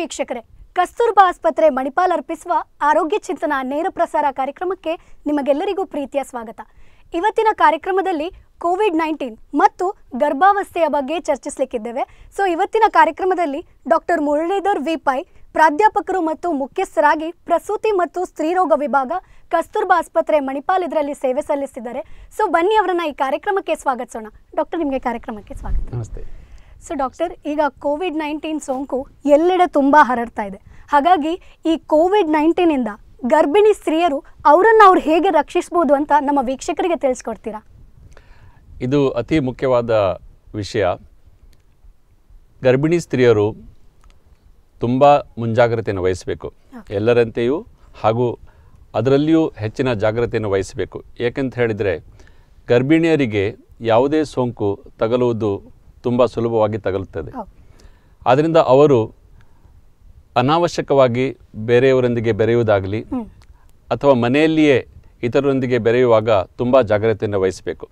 ವೀಕ್ಷಕರೇ ಕಸ್ತೂರ್ಬಾ ಆಸ್ಪತ್ರೆ ಮಣಿಪಾಲ್ ಅರ್ಪಿಸುವ ಆರೋಗ್ಯ ಚಿಂತನ ನೇರ ಪ್ರಸಾರ ಕಾರ್ಯಕ್ರಮಕ್ಕೆ ನಿಮಗೆಲ್ಲರಿಗೂ ಪ್ರೀತಿಯ ಸ್ವಾಗತ ಇವತ್ತಿನ ಕಾರ್ಯಕ್ರಮದಲ್ಲಿ ಕೋವಿಡ್ ನೈನ್ಟೀನ್ ಮತ್ತು ಗರ್ಭಾವಸ್ಥೆಯ ಬಗ್ಗೆ ಚರ್ಚಿಸಲಿಕ್ಕಿದ್ದೇವೆ ಸೊ ಇವತ್ತಿನ ಕಾರ್ಯಕ್ರಮದಲ್ಲಿ ಡಾಕ್ಟರ್ ಮುರಳೀಧರ್ ವಿ ಪೈ ಪ್ರಾಧ್ಯಾಪಕರು ಮತ್ತು ಮುಖ್ಯಸ್ಥರಾಗಿ ಪ್ರಸೂತಿ ಮತ್ತು ಸ್ತ್ರೀರೋಗ ವಿಭಾಗ ಕಸ್ತೂರ್ಬಾ ಆಸ್ಪತ್ರೆ ಮಣಿಪಾಲ್ ಇದರಲ್ಲಿ ಸೇವೆ ಸಲ್ಲಿಸಿದ್ದಾರೆ ಸೊ ಬನ್ನಿ ಅವರನ್ನ ಈ ಕಾರ್ಯಕ್ರಮಕ್ಕೆ ಸ್ವಾಗತಿಸೋಣ ಡಾಕ್ಟರ್ ನಿಮಗೆ ಕಾರ್ಯಕ್ರಮಕ್ಕೆ ಸ್ವಾಗತ ನಮಸ್ತೆ ಸೊ ಡಾಕ್ಟರ್ ಈಗ ಕೋವಿಡ್ ನೈನ್ಟೀನ್ ಸೋಂಕು ಎಲ್ಲೆಡೆ ತುಂಬ ಹರಡ್ತಾ ಇದೆ ಹಾಗಾಗಿ ಈ ಕೋವಿಡ್ ನೈನ್ಟೀನಿಂದ ಗರ್ಭಿಣಿ ಸ್ತ್ರೀಯರು ಅವರನ್ನು ಅವ್ರು ಹೇಗೆ ರಕ್ಷಿಸ್ಬೋದು ಅಂತ ನಮ್ಮ ವೀಕ್ಷಕರಿಗೆ ತಿಳಿಸ್ಕೊಡ್ತೀರಾ ಇದು ಅತಿ ಮುಖ್ಯವಾದ ವಿಷಯ ಗರ್ಭಿಣಿ ಸ್ತ್ರೀಯರು ತುಂಬ ಮುಂಜಾಗ್ರತೆಯನ್ನು ವಹಿಸಬೇಕು ಎಲ್ಲರಂತೆಯೂ ಹಾಗೂ ಅದರಲ್ಲಿಯೂ ಹೆಚ್ಚಿನ ಜಾಗ್ರತೆಯನ್ನು ವಹಿಸಬೇಕು ಏಕೆಂತ ಹೇಳಿದರೆ ಗರ್ಭಿಣಿಯರಿಗೆ ಯಾವುದೇ ಸೋಂಕು ತಗಲುವುದು ತುಂಬ ಸುಲಭವಾಗಿ ತಗಲುತ್ತದೆ ಆದ್ದರಿಂದ ಅವರು ಅನಾವಶ್ಯಕವಾಗಿ ಬೇರೆಯವರೊಂದಿಗೆ ಬೆರೆಯುವುದಾಗಲಿ ಅಥವಾ ಮನೆಯಲ್ಲಿಯೇ ಇತರರೊಂದಿಗೆ ಬೆರೆಯುವಾಗ ತುಂಬ ಜಾಗ್ರತೆಯನ್ನು ವಹಿಸಬೇಕು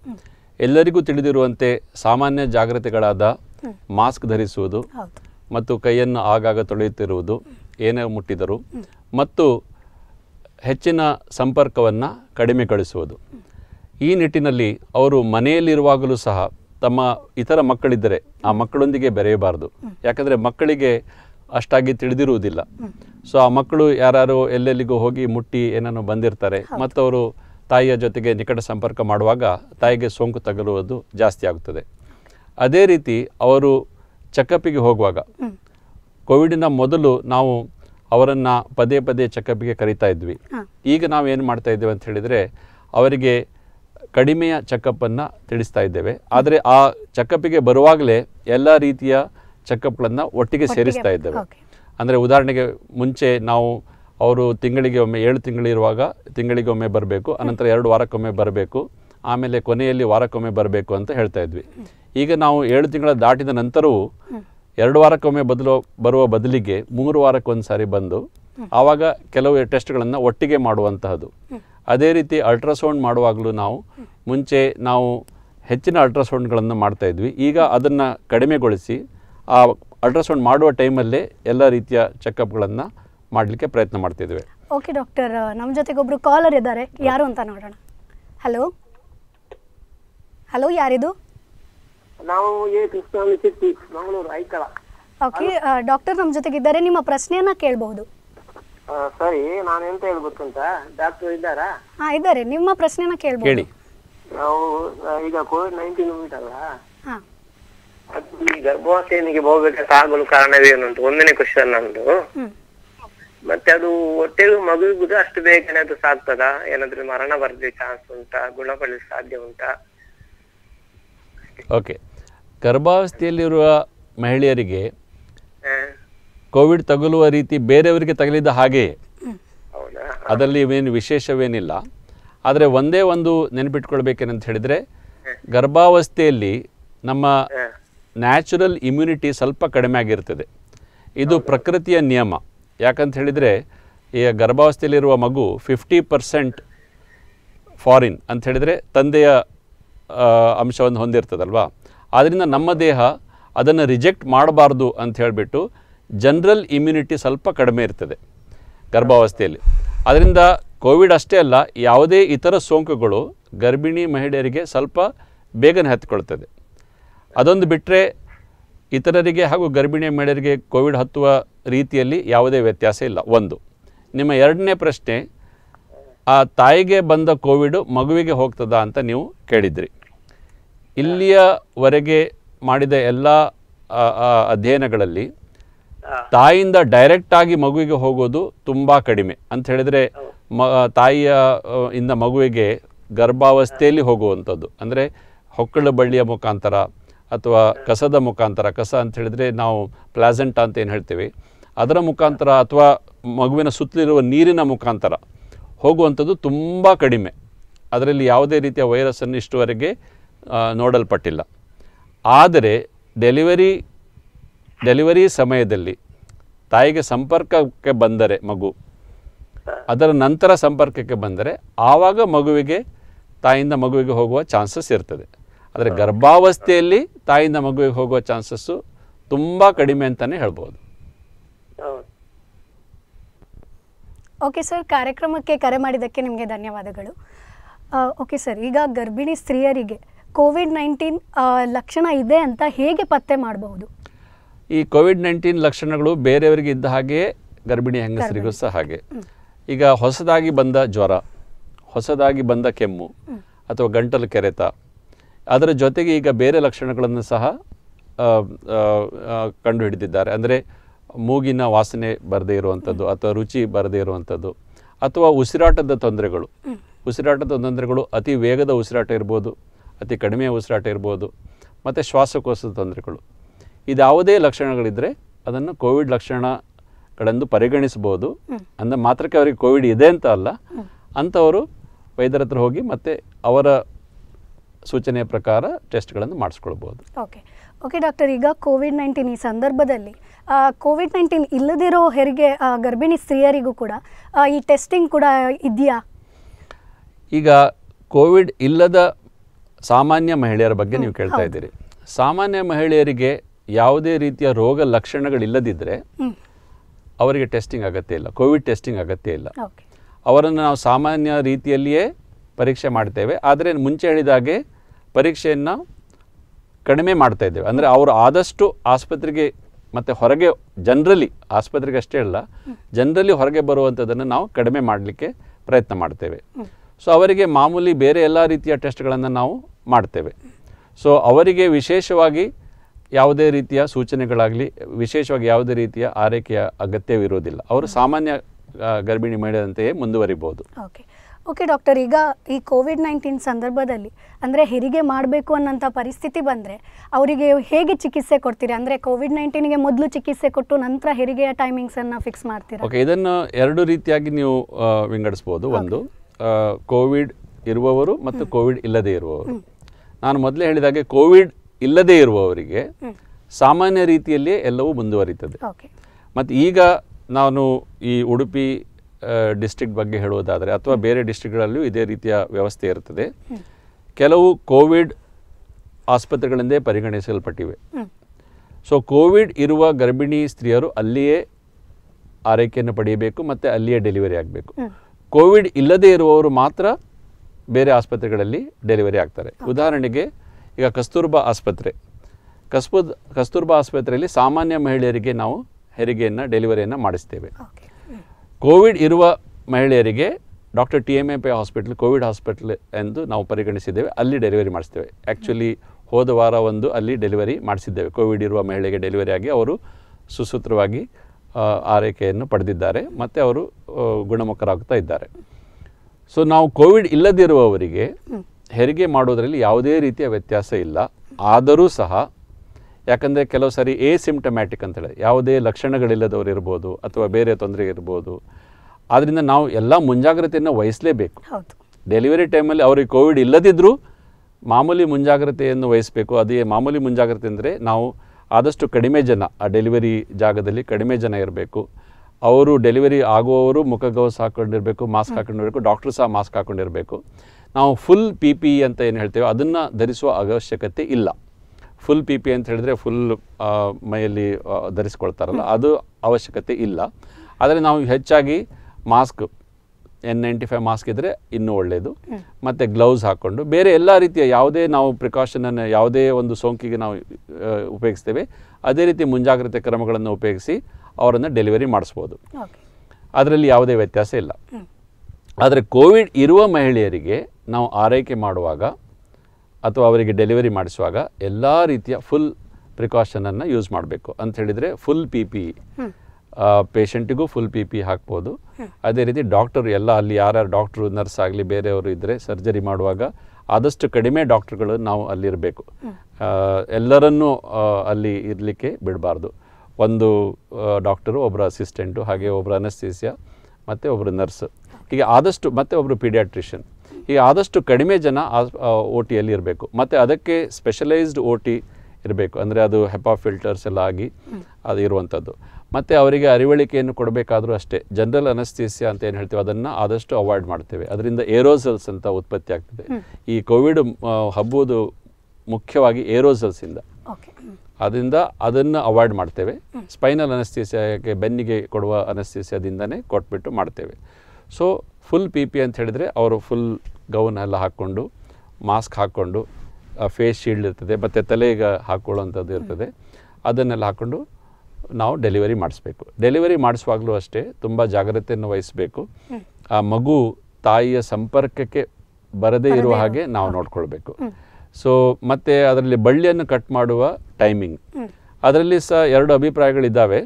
ಎಲ್ಲರಿಗೂ ತಿಳಿದಿರುವಂತೆ ಸಾಮಾನ್ಯ ಜಾಗ್ರತೆಗಳಾದ ಮಾಸ್ಕ್ ಧರಿಸುವುದು ಮತ್ತು ಕೈಯನ್ನು ಆಗಾಗ ತೊಳೆಯುತ್ತಿರುವುದು ಏನೇ ಮುಟ್ಟಿದರು ಮತ್ತು ಹೆಚ್ಚಿನ ಸಂಪರ್ಕವನ್ನು ಕಡಿಮೆಗೊಳಿಸುವುದು ಈ ನಿಟ್ಟಿನಲ್ಲಿ ಅವರು ಮನೆಯಲ್ಲಿರುವಾಗಲೂ ಸಹ ತಮ್ಮ ಇತರ ಮಕ್ಕಳಿದ್ದರೆ ಆ ಮಕ್ಕಳೊಂದಿಗೆ ಬೆರೆಯಬಾರದು ಯಾಕಂದರೆ ಮಕ್ಕಳಿಗೆ ಅಷ್ಟಾಗಿ ತಿಳಿದಿರುವುದಿಲ್ಲ ಸೊ ಆ ಮಕ್ಕಳು ಯಾರು ಎಲ್ಲೆಲ್ಲಿಗೂ ಹೋಗಿ ಮುಟ್ಟಿ ಏನನ್ನು ಬಂದಿರ್ತಾರೆ ಮತ್ತು ಅವರು ತಾಯಿಯ ಜೊತೆಗೆ ನಿಕಟ ಸಂಪರ್ಕ ಮಾಡುವಾಗ ತಾಯಿಗೆ ಸೋಂಕು ತಗಲುವುದು ಜಾಸ್ತಿ ಆಗುತ್ತದೆ ಅದೇ ರೀತಿ ಅವರು ಚೆಕಪ್ಪಿಗೆ ಹೋಗುವಾಗ ಕೋವಿಡಿನ ಮೊದಲು ನಾವು ಅವರನ್ನು ಪದೇ ಪದೇ ಚೆಕಪ್ಪಿಗೆ ಕರಿತಾ ಇದ್ವಿ ಈಗ ನಾವು ಏನು ಮಾಡ್ತಾ ಅಂತ ಹೇಳಿದರೆ ಅವರಿಗೆ ಕಡಿಮೆಯ ಚೆಕಪ್ಪನ್ನು ತಿಳಿಸ್ತಾ ಇದ್ದೇವೆ ಆದರೆ ಆ ಚೆಕಪ್ಪಿಗೆ ಬರುವಾಗಲೇ ಎಲ್ಲ ರೀತಿಯ ಚೆಕಪ್ಗಳನ್ನು ಒಟ್ಟಿಗೆ ಸೇರಿಸ್ತಾ ಇದ್ದೇವೆ ಅಂದರೆ ಉದಾಹರಣೆಗೆ ಮುಂಚೆ ನಾವು ಅವರು ತಿಂಗಳಿಗೆ ಒಮ್ಮೆ ಏಳು ತಿಂಗಳಿರುವಾಗ ತಿಂಗಳಿಗೆ ಒಮ್ಮೆ ಬರಬೇಕು ಅನಂತರ ಎರಡು ವಾರಕ್ಕೊಮ್ಮೆ ಬರಬೇಕು ಆಮೇಲೆ ಕೊನೆಯಲ್ಲಿ ವಾರಕ್ಕೊಮ್ಮೆ ಬರಬೇಕು ಅಂತ ಹೇಳ್ತಾ ಇದ್ವಿ ಈಗ ನಾವು ಏಳು ತಿಂಗಳ ದಾಟಿದ ನಂತರವೂ ಎರಡು ವಾರಕ್ಕೊಮ್ಮೆ ಬದಲು ಬರುವ ಬದಲಿಗೆ ಮೂರು ವಾರಕ್ಕೊಂದು ಸಾರಿ ಬಂದು ಆವಾಗ ಕೆಲವು ಟೆಸ್ಟ್ಗಳನ್ನು ಒಟ್ಟಿಗೆ ಮಾಡುವಂತಹದ್ದು ಅದೇ ರೀತಿ ಅಲ್ಟ್ರಾಸೌಂಡ್ ಮಾಡುವಾಗಲೂ ನಾವು ಮುಂಚೆ ನಾವು ಹೆಚ್ಚಿನ ಅಲ್ಟ್ರಾಸೌಂಡ್ಗಳನ್ನು ಇದ್ವಿ ಈಗ ಅದನ್ನು ಕಡಿಮೆಗೊಳಿಸಿ ಆ ಅಲ್ಟ್ರಾಸೌಂಡ್ ಮಾಡುವ ಟೈಮಲ್ಲೇ ಎಲ್ಲ ರೀತಿಯ ಚೆಕಪ್ಗಳನ್ನು ಮಾಡಲಿಕ್ಕೆ ಪ್ರಯತ್ನ ಮಾಡ್ತಿದ್ವಿ ಓಕೆ ಡಾಕ್ಟರ್ ನಮ್ಮ ಒಬ್ಬರು ಕಾಲರ್ ಇದ್ದಾರೆ ಯಾರು ಅಂತ ನೋಡೋಣ ಹಲೋ ಹಲೋ ಯಾರಿದು ನಾವು ಡಾಕ್ಟರ್ ನಮ್ಮ ಜೊತೆಗಿದ್ದಾರೆ ನಿಮ್ಮ ಪ್ರಶ್ನೆಯನ್ನ ಕೇಳಬಹುದು ಸರಿ ನಾನು ಎಂತ ಹೇಳ್ಬೇಕಂತ ಡಾಕ್ಟರ್ ಇದ್ದಾರಾ ಹಾ ಇದ್ದಾರೆ ನಿಮ್ಮ ಪ್ರಶ್ನೆನ ಕೇಳಬಹುದು ಕೇಳಿ ನಾವು ಈಗ ಕೋವಿಡ್ ನೈನ್ಟೀನ್ ಉಂಟಲ್ಲ ಹಾ ಅದು ಈ ಗರ್ಭಾಶಯನಿಗೆ ಬಹುಬೇಕ ಆಗಲು ಕಾರಣವೇನು ಅಂತ ಒಂದನೇ ಕ್ವಶನ್ ನಂದು ಮತ್ತೆ ಅದು ಹೊಟ್ಟೆಗೂ ಮಗುವಿಗೂ ಅಷ್ಟು ಬೇಗನೆ ಅದು ಸಾಕ್ತದ ಏನಾದ್ರೂ ಮರಣ ಬರ್ಲಿಕ್ಕೆ ಚಾನ್ಸ್ ಉಂಟಾ ಗುಣಪಡಿಸ ಸಾಧ್ಯ ಉಂಟಾ ಓಕೆ ಗರ್ಭಾವಸ್ಥೆಯಲ್ಲಿರುವ ಮಹಿಳೆಯರಿಗೆ ಕೋವಿಡ್ ತಗುಲುವ ರೀತಿ ಬೇರೆಯವರಿಗೆ ತಗಲಿದ ಹಾಗೆಯೇ ಅದರಲ್ಲಿ ಏನು ವಿಶೇಷವೇನಿಲ್ಲ ಆದರೆ ಒಂದೇ ಒಂದು ನೆನಪಿಟ್ಕೊಳ್ಬೇಕೇನಂತ ಹೇಳಿದರೆ ಗರ್ಭಾವಸ್ಥೆಯಲ್ಲಿ ನಮ್ಮ ನ್ಯಾಚುರಲ್ ಇಮ್ಯುನಿಟಿ ಸ್ವಲ್ಪ ಕಡಿಮೆ ಆಗಿರ್ತದೆ ಇದು ಪ್ರಕೃತಿಯ ನಿಯಮ ಯಾಕಂತ ಹೇಳಿದರೆ ಈ ಗರ್ಭಾವಸ್ಥೆಯಲ್ಲಿರುವ ಮಗು ಫಿಫ್ಟಿ ಪರ್ಸೆಂಟ್ ಫಾರಿನ್ ಅಂತ ಹೇಳಿದರೆ ತಂದೆಯ ಅಂಶವನ್ನು ಹೊಂದಿರ್ತದಲ್ವಾ ಆದ್ದರಿಂದ ನಮ್ಮ ದೇಹ ಅದನ್ನು ರಿಜೆಕ್ಟ್ ಮಾಡಬಾರ್ದು ಅಂತ ಹೇಳಿಬಿಟ್ಟು ಜನರಲ್ ಇಮ್ಯುನಿಟಿ ಸ್ವಲ್ಪ ಕಡಿಮೆ ಇರ್ತದೆ ಗರ್ಭಾವಸ್ಥೆಯಲ್ಲಿ ಅದರಿಂದ ಕೋವಿಡ್ ಅಷ್ಟೇ ಅಲ್ಲ ಯಾವುದೇ ಇತರ ಸೋಂಕುಗಳು ಗರ್ಭಿಣಿ ಮಹಿಳೆಯರಿಗೆ ಸ್ವಲ್ಪ ಬೇಗನೆ ಹತ್ತಿಕೊಳ್ತದೆ ಅದೊಂದು ಬಿಟ್ಟರೆ ಇತರರಿಗೆ ಹಾಗೂ ಗರ್ಭಿಣಿ ಮಹಿಳೆಯರಿಗೆ ಕೋವಿಡ್ ಹತ್ತುವ ರೀತಿಯಲ್ಲಿ ಯಾವುದೇ ವ್ಯತ್ಯಾಸ ಇಲ್ಲ ಒಂದು ನಿಮ್ಮ ಎರಡನೇ ಪ್ರಶ್ನೆ ಆ ತಾಯಿಗೆ ಬಂದ ಕೋವಿಡು ಮಗುವಿಗೆ ಹೋಗ್ತದ ಅಂತ ನೀವು ಕೇಳಿದ್ರಿ ಇಲ್ಲಿಯವರೆಗೆ ಮಾಡಿದ ಎಲ್ಲ ಅಧ್ಯಯನಗಳಲ್ಲಿ ತಾಯಿಯಿಂದ ಡೈರೆಕ್ಟ್ ಆಗಿ ಮಗುವಿಗೆ ಹೋಗೋದು ತುಂಬ ಕಡಿಮೆ ಅಂತ ಹೇಳಿದ್ರೆ ಮ ತಾಯಿಯ ಇಂದ ಮಗುವಿಗೆ ಗರ್ಭಾವಸ್ಥೆಯಲ್ಲಿ ಹೋಗುವಂಥದ್ದು ಅಂದರೆ ಹೊಕ್ಕಳ ಬಳ್ಳಿಯ ಮುಖಾಂತರ ಅಥವಾ ಕಸದ ಮುಖಾಂತರ ಕಸ ಅಂತ ಹೇಳಿದ್ರೆ ನಾವು ಪ್ಲಾಸೆಂಟ್ ಅಂತ ಏನು ಹೇಳ್ತೀವಿ ಅದರ ಮುಖಾಂತರ ಅಥವಾ ಮಗುವಿನ ಸುತ್ತಲಿರುವ ನೀರಿನ ಮುಖಾಂತರ ಹೋಗುವಂಥದ್ದು ತುಂಬ ಕಡಿಮೆ ಅದರಲ್ಲಿ ಯಾವುದೇ ರೀತಿಯ ವೈರಸ್ಸನ್ನು ಇಷ್ಟುವರೆಗೆ ನೋಡಲ್ಪಟ್ಟಿಲ್ಲ ಆದರೆ ಡೆಲಿವರಿ ಡೆಲಿವರಿ ಸಮಯದಲ್ಲಿ ತಾಯಿಗೆ ಸಂಪರ್ಕಕ್ಕೆ ಬಂದರೆ ಮಗು ಅದರ ನಂತರ ಸಂಪರ್ಕಕ್ಕೆ ಬಂದರೆ ಆವಾಗ ಮಗುವಿಗೆ ತಾಯಿಯಿಂದ ಮಗುವಿಗೆ ಹೋಗುವ ಚಾನ್ಸಸ್ ಇರ್ತದೆ ಆದರೆ ಗರ್ಭಾವಸ್ಥೆಯಲ್ಲಿ ತಾಯಿಯಿಂದ ಮಗುವಿಗೆ ಹೋಗುವ ಚಾನ್ಸಸ್ಸು ತುಂಬ ಕಡಿಮೆ ಅಂತಲೇ ಹೇಳ್ಬೋದು ಓಕೆ ಸರ್ ಕಾರ್ಯಕ್ರಮಕ್ಕೆ ಕರೆ ಮಾಡಿದ್ದಕ್ಕೆ ನಿಮಗೆ ಧನ್ಯವಾದಗಳು ಓಕೆ ಸರ್ ಈಗ ಗರ್ಭಿಣಿ ಸ್ತ್ರೀಯರಿಗೆ ಕೋವಿಡ್ ನೈನ್ಟೀನ್ ಲಕ್ಷಣ ಇದೆ ಅಂತ ಹೇಗೆ ಪತ್ತೆ ಮಾಡಬಹುದು ಈ ಕೋವಿಡ್ ನೈನ್ಟೀನ್ ಲಕ್ಷಣಗಳು ಬೇರೆಯವರಿಗೆ ಇದ್ದ ಹಾಗೆಯೇ ಗರ್ಭಿಣಿ ಹೆಂಗಸರಿಗೂ ಸಹ ಹಾಗೆ ಈಗ ಹೊಸದಾಗಿ ಬಂದ ಜ್ವರ ಹೊಸದಾಗಿ ಬಂದ ಕೆಮ್ಮು ಅಥವಾ ಗಂಟಲು ಕೆರೆತ ಅದರ ಜೊತೆಗೆ ಈಗ ಬೇರೆ ಲಕ್ಷಣಗಳನ್ನು ಸಹ ಕಂಡುಹಿಡಿದಿದ್ದಾರೆ ಅಂದರೆ ಮೂಗಿನ ವಾಸನೆ ಬರದೇ ಇರುವಂಥದ್ದು ಅಥವಾ ರುಚಿ ಬರದೇ ಇರುವಂಥದ್ದು ಅಥವಾ ಉಸಿರಾಟದ ತೊಂದರೆಗಳು ಉಸಿರಾಟದ ತೊಂದರೆಗಳು ಅತಿ ವೇಗದ ಉಸಿರಾಟ ಇರ್ಬೋದು ಅತಿ ಕಡಿಮೆ ಉಸಿರಾಟ ಇರ್ಬೋದು ಮತ್ತು ಶ್ವಾಸಕೋಶದ ತೊಂದರೆಗಳು ಇದ್ಯಾವುದೇ ಲಕ್ಷಣಗಳಿದ್ದರೆ ಅದನ್ನು ಕೋವಿಡ್ ಲಕ್ಷಣಗಳೆಂದು ಪರಿಗಣಿಸ್ಬೋದು ಅಂದರೆ ಮಾತ್ರಕ್ಕೆ ಅವರಿಗೆ ಕೋವಿಡ್ ಇದೆ ಅಂತ ಅಲ್ಲ ಅಂಥವರು ವೈದ್ಯರ ಹತ್ರ ಹೋಗಿ ಮತ್ತೆ ಅವರ ಸೂಚನೆಯ ಪ್ರಕಾರ ಟೆಸ್ಟ್ಗಳನ್ನು ಮಾಡಿಸ್ಕೊಳ್ಬೋದು ಓಕೆ ಓಕೆ ಡಾಕ್ಟರ್ ಈಗ ಕೋವಿಡ್ ನೈನ್ಟೀನ್ ಈ ಸಂದರ್ಭದಲ್ಲಿ ಕೋವಿಡ್ ನೈನ್ಟೀನ್ ಇಲ್ಲದಿರೋ ಹೆರಿಗೆ ಗರ್ಭಿಣಿ ಸ್ತ್ರೀಯರಿಗೂ ಕೂಡ ಈ ಟೆಸ್ಟಿಂಗ್ ಕೂಡ ಇದೆಯಾ ಈಗ ಕೋವಿಡ್ ಇಲ್ಲದ ಸಾಮಾನ್ಯ ಮಹಿಳೆಯರ ಬಗ್ಗೆ ನೀವು ಕೇಳ್ತಾ ಇದ್ದೀರಿ ಸಾಮಾನ್ಯ ಮಹಿಳೆಯರಿಗೆ ಯಾವುದೇ ರೀತಿಯ ರೋಗ ಲಕ್ಷಣಗಳಿಲ್ಲದಿದ್ದರೆ ಅವರಿಗೆ ಟೆಸ್ಟಿಂಗ್ ಅಗತ್ಯ ಇಲ್ಲ ಕೋವಿಡ್ ಟೆಸ್ಟಿಂಗ್ ಅಗತ್ಯ ಇಲ್ಲ ಅವರನ್ನು ನಾವು ಸಾಮಾನ್ಯ ರೀತಿಯಲ್ಲಿಯೇ ಪರೀಕ್ಷೆ ಮಾಡ್ತೇವೆ ಆದರೆ ಮುಂಚೆ ಹೇಳಿದಾಗೆ ಪರೀಕ್ಷೆಯನ್ನು ಕಡಿಮೆ ಮಾಡ್ತಾ ಇದ್ದೇವೆ ಅಂದರೆ ಅವರು ಆದಷ್ಟು ಆಸ್ಪತ್ರೆಗೆ ಮತ್ತು ಹೊರಗೆ ಜನರಲಿ ಆಸ್ಪತ್ರೆಗೆ ಅಷ್ಟೇ ಅಲ್ಲ ಜನರಲಿ ಹೊರಗೆ ಬರುವಂಥದ್ದನ್ನು ನಾವು ಕಡಿಮೆ ಮಾಡಲಿಕ್ಕೆ ಪ್ರಯತ್ನ ಮಾಡ್ತೇವೆ ಸೊ ಅವರಿಗೆ ಮಾಮೂಲಿ ಬೇರೆ ಎಲ್ಲ ರೀತಿಯ ಟೆಸ್ಟ್ಗಳನ್ನು ನಾವು ಮಾಡ್ತೇವೆ ಸೊ ಅವರಿಗೆ ವಿಶೇಷವಾಗಿ ಯಾವುದೇ ರೀತಿಯ ಸೂಚನೆಗಳಾಗಲಿ ವಿಶೇಷವಾಗಿ ಯಾವುದೇ ರೀತಿಯ ಆರೈಕೆಯ ಅಗತ್ಯವಿರುವುದಿಲ್ಲ ಅವರು ಸಾಮಾನ್ಯ ಗರ್ಭಿಣಿ ಮಾಡಿದಂತೆಯೇ ಮುಂದುವರಿಬಹುದು ಓಕೆ ಓಕೆ ಡಾಕ್ಟರ್ ಈಗ ಈ ಕೋವಿಡ್ ನೈನ್ಟೀನ್ ಸಂದರ್ಭದಲ್ಲಿ ಅಂದರೆ ಹೆರಿಗೆ ಮಾಡಬೇಕು ಅನ್ನೋಂಥ ಪರಿಸ್ಥಿತಿ ಬಂದರೆ ಅವರಿಗೆ ಹೇಗೆ ಚಿಕಿತ್ಸೆ ಕೊಡ್ತೀರಿ ಅಂದರೆ ಕೋವಿಡ್ ನೈನ್ಟೀನ್ಗೆ ಮೊದಲು ಚಿಕಿತ್ಸೆ ಕೊಟ್ಟು ನಂತರ ಹೆರಿಗೆಯ ಟೈಮಿಂಗ್ಸನ್ನು ಫಿಕ್ಸ್ ಮಾಡ್ತೀರಾ ಓಕೆ ಇದನ್ನು ಎರಡು ರೀತಿಯಾಗಿ ನೀವು ವಿಂಗಡಿಸ್ಬೋದು ಒಂದು ಕೋವಿಡ್ ಇರುವವರು ಮತ್ತು ಕೋವಿಡ್ ಇಲ್ಲದೇ ಇರುವವರು ನಾನು ಮೊದಲೇ ಹೇಳಿದಾಗೆ ಕೋವಿಡ್ ಇಲ್ಲದೇ ಇರುವವರಿಗೆ ಸಾಮಾನ್ಯ ರೀತಿಯಲ್ಲಿಯೇ ಎಲ್ಲವೂ ಮುಂದುವರಿತದೆ ಮತ್ತು ಈಗ ನಾನು ಈ ಉಡುಪಿ ಡಿಸ್ಟ್ರಿಕ್ಟ್ ಬಗ್ಗೆ ಹೇಳುವುದಾದರೆ ಅಥವಾ ಬೇರೆ ಡಿಸ್ಟ್ರಿಕ್ಟ್ಗಳಲ್ಲೂ ಇದೇ ರೀತಿಯ ವ್ಯವಸ್ಥೆ ಇರ್ತದೆ ಕೆಲವು ಕೋವಿಡ್ ಆಸ್ಪತ್ರೆಗಳಿಂದೇ ಪರಿಗಣಿಸಲ್ಪಟ್ಟಿವೆ ಸೊ ಕೋವಿಡ್ ಇರುವ ಗರ್ಭಿಣಿ ಸ್ತ್ರೀಯರು ಅಲ್ಲಿಯೇ ಆರೈಕೆಯನ್ನು ಪಡೆಯಬೇಕು ಮತ್ತು ಅಲ್ಲಿಯೇ ಡೆಲಿವರಿ ಆಗಬೇಕು ಕೋವಿಡ್ ಇಲ್ಲದೇ ಇರುವವರು ಮಾತ್ರ ಬೇರೆ ಆಸ್ಪತ್ರೆಗಳಲ್ಲಿ ಡೆಲಿವರಿ ಆಗ್ತಾರೆ ಉದಾಹರಣೆಗೆ ಈಗ ಕಸ್ತೂರ್ಬಾ ಆಸ್ಪತ್ರೆ ಕಸ್ಬದ್ ಕಸ್ತೂರ್ಬಾ ಆಸ್ಪತ್ರೆಯಲ್ಲಿ ಸಾಮಾನ್ಯ ಮಹಿಳೆಯರಿಗೆ ನಾವು ಹೆರಿಗೆಯನ್ನು ಡೆಲಿವರಿಯನ್ನು ಮಾಡಿಸ್ತೇವೆ ಕೋವಿಡ್ ಇರುವ ಮಹಿಳೆಯರಿಗೆ doctor T M A P hospital COVID hospital ಎಂದು ನಾವು ಪರಿಗಣಿಸಿದ್ದೇವೆ ಅಲ್ಲಿ ಡೆಲಿವರಿ ಮಾಡಿಸ್ತೇವೆ ಆ್ಯಕ್ಚುಲಿ ಹೋದ ವಾರ ಒಂದು ಅಲ್ಲಿ ಡೆಲಿವರಿ ಮಾಡಿಸಿದ್ದೇವೆ ಕೋವಿಡ್ ಇರುವ ಮಹಿಳೆಗೆ ಡೆಲಿವರಿ ಆಗಿ ಅವರು ಸುಸೂತ್ರವಾಗಿ ಆರೈಕೆಯನ್ನು ಪಡೆದಿದ್ದಾರೆ ಮತ್ತು ಅವರು ಗುಣಮುಖರಾಗ್ತಾ ಇದ್ದಾರೆ ಸೊ ನಾವು ಕೋವಿಡ್ ಇಲ್ಲದಿರುವವರಿಗೆ ಹೆರಿಗೆ ಮಾಡೋದರಲ್ಲಿ ಯಾವುದೇ ರೀತಿಯ ವ್ಯತ್ಯಾಸ ಇಲ್ಲ ಆದರೂ ಸಹ ಯಾಕಂದರೆ ಕೆಲವು ಸಾರಿ ಎ ಸಿಮ್ಟಮ್ಯಾಟಿಕ್ ಅಂತೇಳಿ ಯಾವುದೇ ಲಕ್ಷಣಗಳಿಲ್ಲದವ್ರು ಇರ್ಬೋದು ಅಥವಾ ಬೇರೆ ತೊಂದರೆ ಇರ್ಬೋದು ಆದ್ದರಿಂದ ನಾವು ಎಲ್ಲ ಮುಂಜಾಗ್ರತೆಯನ್ನು ವಹಿಸಲೇಬೇಕು ಡೆಲಿವರಿ ಟೈಮಲ್ಲಿ ಅವ್ರಿಗೆ ಕೋವಿಡ್ ಇಲ್ಲದಿದ್ದರೂ ಮಾಮೂಲಿ ಮುಂಜಾಗ್ರತೆಯನ್ನು ವಹಿಸಬೇಕು ಅದೇ ಮಾಮೂಲಿ ಮುಂಜಾಗ್ರತೆ ಅಂದರೆ ನಾವು ಆದಷ್ಟು ಕಡಿಮೆ ಜನ ಆ ಡೆಲಿವರಿ ಜಾಗದಲ್ಲಿ ಕಡಿಮೆ ಜನ ಇರಬೇಕು ಅವರು ಡೆಲಿವರಿ ಆಗುವವರು ಮುಖಗವಸು ಹಾಕ್ಕೊಂಡಿರಬೇಕು ಮಾಸ್ಕ್ ಹಾಕ್ಕೊಂಡಿರಬೇಕು ಡಾಕ್ಟ್ರು ಸಹ ಮಾಸ್ಕ್ ಹಾಕ್ಕೊಂಡಿರಬೇಕು ನಾವು ಫುಲ್ ಪಿ ಪಿ ಅಂತ ಏನು ಹೇಳ್ತೇವೆ ಅದನ್ನು ಧರಿಸುವ ಅವಶ್ಯಕತೆ ಇಲ್ಲ ಫುಲ್ ಪಿ ಪಿ ಅಂತ ಹೇಳಿದ್ರೆ ಫುಲ್ ಮೈಯಲ್ಲಿ ಧರಿಸ್ಕೊಳ್ತಾರಲ್ಲ ಅದು ಅವಶ್ಯಕತೆ ಇಲ್ಲ ಆದರೆ ನಾವು ಹೆಚ್ಚಾಗಿ mask N ninety five mask ಇದ್ದರೆ ಇನ್ನೂ ಒಳ್ಳೆಯದು ಮತ್ತು ಗ್ಲೌಸ್ ಹಾಕ್ಕೊಂಡು ಬೇರೆ ಎಲ್ಲ ರೀತಿಯ ಯಾವುದೇ ನಾವು ಪ್ರಿಕಾಷನನ್ನು ಯಾವುದೇ ಒಂದು ಸೋಂಕಿಗೆ ನಾವು ಉಪಯೋಗಿಸ್ತೇವೆ ಅದೇ ರೀತಿ ಮುಂಜಾಗ್ರತೆ ಕ್ರಮಗಳನ್ನು ಉಪಯೋಗಿಸಿ ಅವರನ್ನು ಡೆಲಿವರಿ ಮಾಡಿಸ್ಬೋದು ಅದರಲ್ಲಿ ಯಾವುದೇ ವ್ಯತ್ಯಾಸ ಇಲ್ಲ ಆದರೆ ಕೋವಿಡ್ ಇರುವ ಮಹಿಳೆಯರಿಗೆ ನಾವು ಆರೈಕೆ ಮಾಡುವಾಗ ಅಥವಾ ಅವರಿಗೆ ಡೆಲಿವರಿ ಮಾಡಿಸುವಾಗ ಎಲ್ಲ ರೀತಿಯ ಫುಲ್ ಪ್ರಿಕಾಷನನ್ನು ಯೂಸ್ ಮಾಡಬೇಕು ಅಂತ ಹೇಳಿದರೆ ಫುಲ್ ಪಿ ಪಿ ಪೇಷಂಟಿಗೂ ಫುಲ್ ಪಿ ಪಿ ಹಾಕ್ಬೋದು ಅದೇ ರೀತಿ ಡಾಕ್ಟರ್ ಎಲ್ಲ ಅಲ್ಲಿ ಯಾರ್ಯಾರು ಡಾಕ್ಟ್ರು ನರ್ಸ್ ಆಗಲಿ ಬೇರೆಯವರು ಇದ್ದರೆ ಸರ್ಜರಿ ಮಾಡುವಾಗ ಆದಷ್ಟು ಕಡಿಮೆ ಡಾಕ್ಟ್ರುಗಳು ನಾವು ಅಲ್ಲಿರಬೇಕು ಎಲ್ಲರನ್ನೂ ಅಲ್ಲಿ ಇರಲಿಕ್ಕೆ ಬಿಡಬಾರ್ದು ಒಂದು ಡಾಕ್ಟರು ಒಬ್ಬರು ಅಸಿಸ್ಟೆಂಟು ಹಾಗೆ ಒಬ್ಬರು ಅನಸ್ಥೀಸಿಯಾ ಮತ್ತು ಒಬ್ಬರು ನರ್ಸ್ ಹೀಗೆ ಆದಷ್ಟು ಮತ್ತೆ ಒಬ್ಬರು ಪೀಡಿಯಾಟ್ರಿಷಿಯನ್ ಹೀಗೆ ಆದಷ್ಟು ಕಡಿಮೆ ಜನ ಆ ಟಿಯಲ್ಲಿ ಇರಬೇಕು ಮತ್ತು ಅದಕ್ಕೆ ಸ್ಪೆಷಲೈಸ್ಡ್ ಓಟಿ ಟಿ ಇರಬೇಕು ಅಂದರೆ ಅದು ಹೆಪಾ ಫಿಲ್ಟರ್ಸ್ ಎಲ್ಲ ಆಗಿ ಅದು ಇರುವಂಥದ್ದು ಮತ್ತು ಅವರಿಗೆ ಅರಿವಳಿಕೆಯನ್ನು ಕೊಡಬೇಕಾದರೂ ಅಷ್ಟೇ ಜನರಲ್ ಅನಸ್ತೀಸಿಯಾ ಅಂತ ಏನು ಹೇಳ್ತೀವಿ ಅದನ್ನು ಆದಷ್ಟು ಅವಾಯ್ಡ್ ಮಾಡ್ತೇವೆ ಅದರಿಂದ ಏರೋಸಲ್ಸ್ ಅಂತ ಉತ್ಪತ್ತಿ ಆಗ್ತದೆ ಈ ಕೋವಿಡ್ ಹಬ್ಬುವುದು ಮುಖ್ಯವಾಗಿ ಏರೋಸಲ್ಸಿಂದ ಅದರಿಂದ ಅದನ್ನು ಅವಾಯ್ಡ್ ಮಾಡ್ತೇವೆ ಸ್ಪೈನಲ್ ಅನಸ್ಥೀಸಿಯಾಗೆ ಬೆನ್ನಿಗೆ ಕೊಡುವ ಅನಸ್ತಿಸಿಯಾದಿಂದನೇ ಕೊಟ್ಬಿಟ್ಟು ಮಾಡ್ತೇವೆ ಸೊ ಫುಲ್ ಪಿ ಪಿ ಅಂತ ಹೇಳಿದರೆ ಅವರು ಫುಲ್ ಗೌನ್ ಎಲ್ಲ ಹಾಕ್ಕೊಂಡು ಮಾಸ್ಕ್ ಹಾಕ್ಕೊಂಡು ಫೇಸ್ ಶೀಲ್ಡ್ ಇರ್ತದೆ ಮತ್ತು ತಲೆಗೆ ಹಾಕ್ಕೊಳ್ಳೋವಂಥದ್ದು ಇರ್ತದೆ ಅದನ್ನೆಲ್ಲ ಹಾಕ್ಕೊಂಡು ನಾವು ಡೆಲಿವರಿ ಮಾಡಿಸ್ಬೇಕು ಡೆಲಿವರಿ ಮಾಡಿಸುವಾಗಲೂ ಅಷ್ಟೇ ತುಂಬ ಜಾಗ್ರತೆಯನ್ನು ವಹಿಸಬೇಕು ಆ ಮಗು ತಾಯಿಯ ಸಂಪರ್ಕಕ್ಕೆ ಬರದೇ ಇರುವ ಹಾಗೆ ನಾವು ನೋಡ್ಕೊಳ್ಬೇಕು ಸೊ ಮತ್ತು ಅದರಲ್ಲಿ ಬಳ್ಳಿಯನ್ನು ಕಟ್ ಮಾಡುವ ಟೈಮಿಂಗ್ ಅದರಲ್ಲಿ ಸಹ ಎರಡು ಅಭಿಪ್ರಾಯಗಳಿದ್ದಾವೆ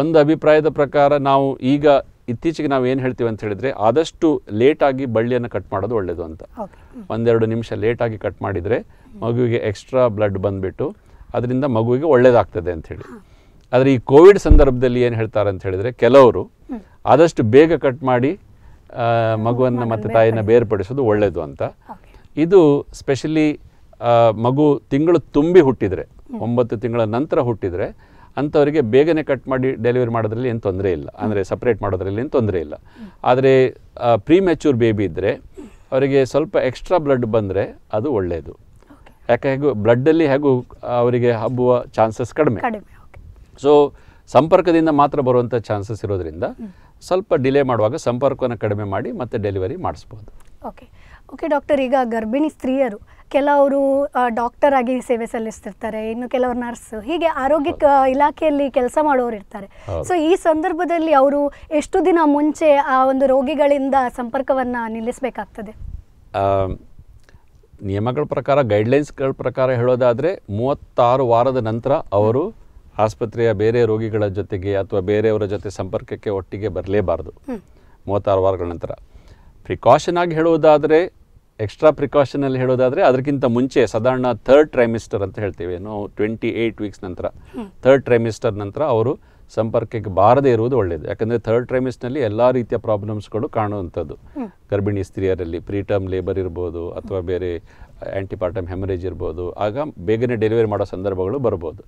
ಒಂದು ಅಭಿಪ್ರಾಯದ ಪ್ರಕಾರ ನಾವು ಈಗ ಇತ್ತೀಚೆಗೆ ನಾವು ಏನು ಹೇಳ್ತೀವಿ ಅಂತ ಹೇಳಿದರೆ ಆದಷ್ಟು ಲೇಟಾಗಿ ಬಳ್ಳಿಯನ್ನು ಕಟ್ ಮಾಡೋದು ಒಳ್ಳೆಯದು ಅಂತ ಒಂದೆರಡು ನಿಮಿಷ ಲೇಟಾಗಿ ಕಟ್ ಮಾಡಿದರೆ ಮಗುವಿಗೆ ಎಕ್ಸ್ಟ್ರಾ ಬ್ಲಡ್ ಬಂದುಬಿಟ್ಟು ಅದರಿಂದ ಮಗುವಿಗೆ ಒಳ್ಳೆಯದಾಗ್ತದೆ ಅಂಥೇಳಿ ಆದರೆ ಈ ಕೋವಿಡ್ ಸಂದರ್ಭದಲ್ಲಿ ಏನು ಹೇಳ್ತಾರೆ ಅಂತ ಹೇಳಿದರೆ ಕೆಲವರು ಆದಷ್ಟು ಬೇಗ ಕಟ್ ಮಾಡಿ ಮಗುವನ್ನು ಮತ್ತು ತಾಯಿನ ಬೇರ್ಪಡಿಸೋದು ಒಳ್ಳೆಯದು ಅಂತ ಇದು ಸ್ಪೆಷಲಿ ಮಗು ತಿಂಗಳು ತುಂಬಿ ಹುಟ್ಟಿದರೆ ಒಂಬತ್ತು ತಿಂಗಳ ನಂತರ ಹುಟ್ಟಿದರೆ ಅಂಥವರಿಗೆ ಬೇಗನೆ ಕಟ್ ಮಾಡಿ ಡೆಲಿವರಿ ಮಾಡೋದ್ರಲ್ಲಿ ಏನು ತೊಂದರೆ ಇಲ್ಲ ಅಂದರೆ ಸಪ್ರೇಟ್ ಮಾಡೋದ್ರಲ್ಲಿ ಏನು ತೊಂದರೆ ಇಲ್ಲ ಆದರೆ ಪ್ರೀ ಬೇಬಿ ಇದ್ದರೆ ಅವರಿಗೆ ಸ್ವಲ್ಪ ಎಕ್ಸ್ಟ್ರಾ ಬ್ಲಡ್ ಬಂದರೆ ಅದು ಒಳ್ಳೆಯದು ಯಾಕೆ ಹೇಗೂ ಬ್ಲಡ್ಡಲ್ಲಿ ಹೇಗೂ ಅವರಿಗೆ ಹಬ್ಬುವ ಚಾನ್ಸಸ್ ಕಡಿಮೆ ಸೊ ಸಂಪರ್ಕದಿಂದ ಮಾತ್ರ ಬರುವಂಥ ಚಾನ್ಸಸ್ ಇರೋದ್ರಿಂದ ಸ್ವಲ್ಪ ಡಿಲೇ ಮಾಡುವಾಗ ಸಂಪರ್ಕವನ್ನು ಕಡಿಮೆ ಮಾಡಿ ಮತ್ತೆ ಡೆಲಿವರಿ ಮಾಡಿಸ್ಬೋದು ಓಕೆ ಓಕೆ ಡಾಕ್ಟರ್ ಈಗ ಗರ್ಭಿಣಿ ಸ್ತ್ರೀಯರು ಕೆಲವರು ಡಾಕ್ಟರ್ ಆಗಿ ಸೇವೆ ಸಲ್ಲಿಸ್ತಿರ್ತಾರೆ ಇನ್ನು ಕೆಲವರು ನರ್ಸ್ ಹೀಗೆ ಆರೋಗ್ಯ ಇಲಾಖೆಯಲ್ಲಿ ಕೆಲಸ ಮಾಡೋರು ಇರ್ತಾರೆ ಸೊ ಈ ಸಂದರ್ಭದಲ್ಲಿ ಅವರು ಎಷ್ಟು ದಿನ ಮುಂಚೆ ಆ ಒಂದು ರೋಗಿಗಳಿಂದ ಸಂಪರ್ಕವನ್ನ ನಿಲ್ಲಿಸಬೇಕಾಗ್ತದೆ ನಿಯಮಗಳ ಪ್ರಕಾರ ಗೈಡ್ಲೈನ್ಸ್ಗಳ ಪ್ರಕಾರ ಹೇಳೋದಾದರೆ ಮೂವತ್ತಾರು ವಾರದ ನಂತರ ಅವರು ಆಸ್ಪತ್ರೆಯ ಬೇರೆ ರೋಗಿಗಳ ಜೊತೆಗೆ ಅಥವಾ ಬೇರೆಯವರ ಜೊತೆ ಸಂಪರ್ಕಕ್ಕೆ ಒಟ್ಟಿಗೆ ಬರಲೇಬಾರದು ಮೂವತ್ತಾರು ವಾರಗಳ ನಂತರ ಪ್ರಿಕಾಷನ್ ಆಗಿ ಹೇಳುವುದಾದರೆ ಎಕ್ಸ್ಟ್ರಾ ಪ್ರಿಕಾಷನಲ್ಲಿ ಹೇಳೋದಾದರೆ ಅದಕ್ಕಿಂತ ಮುಂಚೆ ಸಾಧಾರಣ ಥರ್ಡ್ ಟ್ರೈಮಿಸ್ಟರ್ ಅಂತ ಹೇಳ್ತೀವಿ ಏನು ಟ್ವೆಂಟಿ ಏಯ್ಟ್ ವೀಕ್ಸ್ ನಂತರ ಥರ್ಡ್ ಟ್ರೈಮಿಸ್ಟರ್ ನಂತರ ಅವರು ಸಂಪರ್ಕಕ್ಕೆ ಬಾರದೇ ಇರುವುದು ಒಳ್ಳೆಯದು ಯಾಕಂದರೆ ಥರ್ಡ್ ನಲ್ಲಿ ಎಲ್ಲ ರೀತಿಯ ಪ್ರಾಬ್ಲಮ್ಸ್ಗಳು ಕಾಣುವಂಥದ್ದು ಗರ್ಭಿಣಿ ಸ್ತ್ರೀಯರಲ್ಲಿ ಪ್ರೀಟರ್ಮ್ ಲೇಬರ್ ಇರ್ಬೋದು ಅಥವಾ ಬೇರೆ ಆ್ಯಂಟಿಪಾರ್ಟಮ್ ಹೆಮರೇಜ್ ಇರ್ಬೋದು ಆಗ ಬೇಗನೆ ಡೆಲಿವರಿ ಮಾಡೋ ಸಂದರ್ಭಗಳು ಬರ್ಬೋದು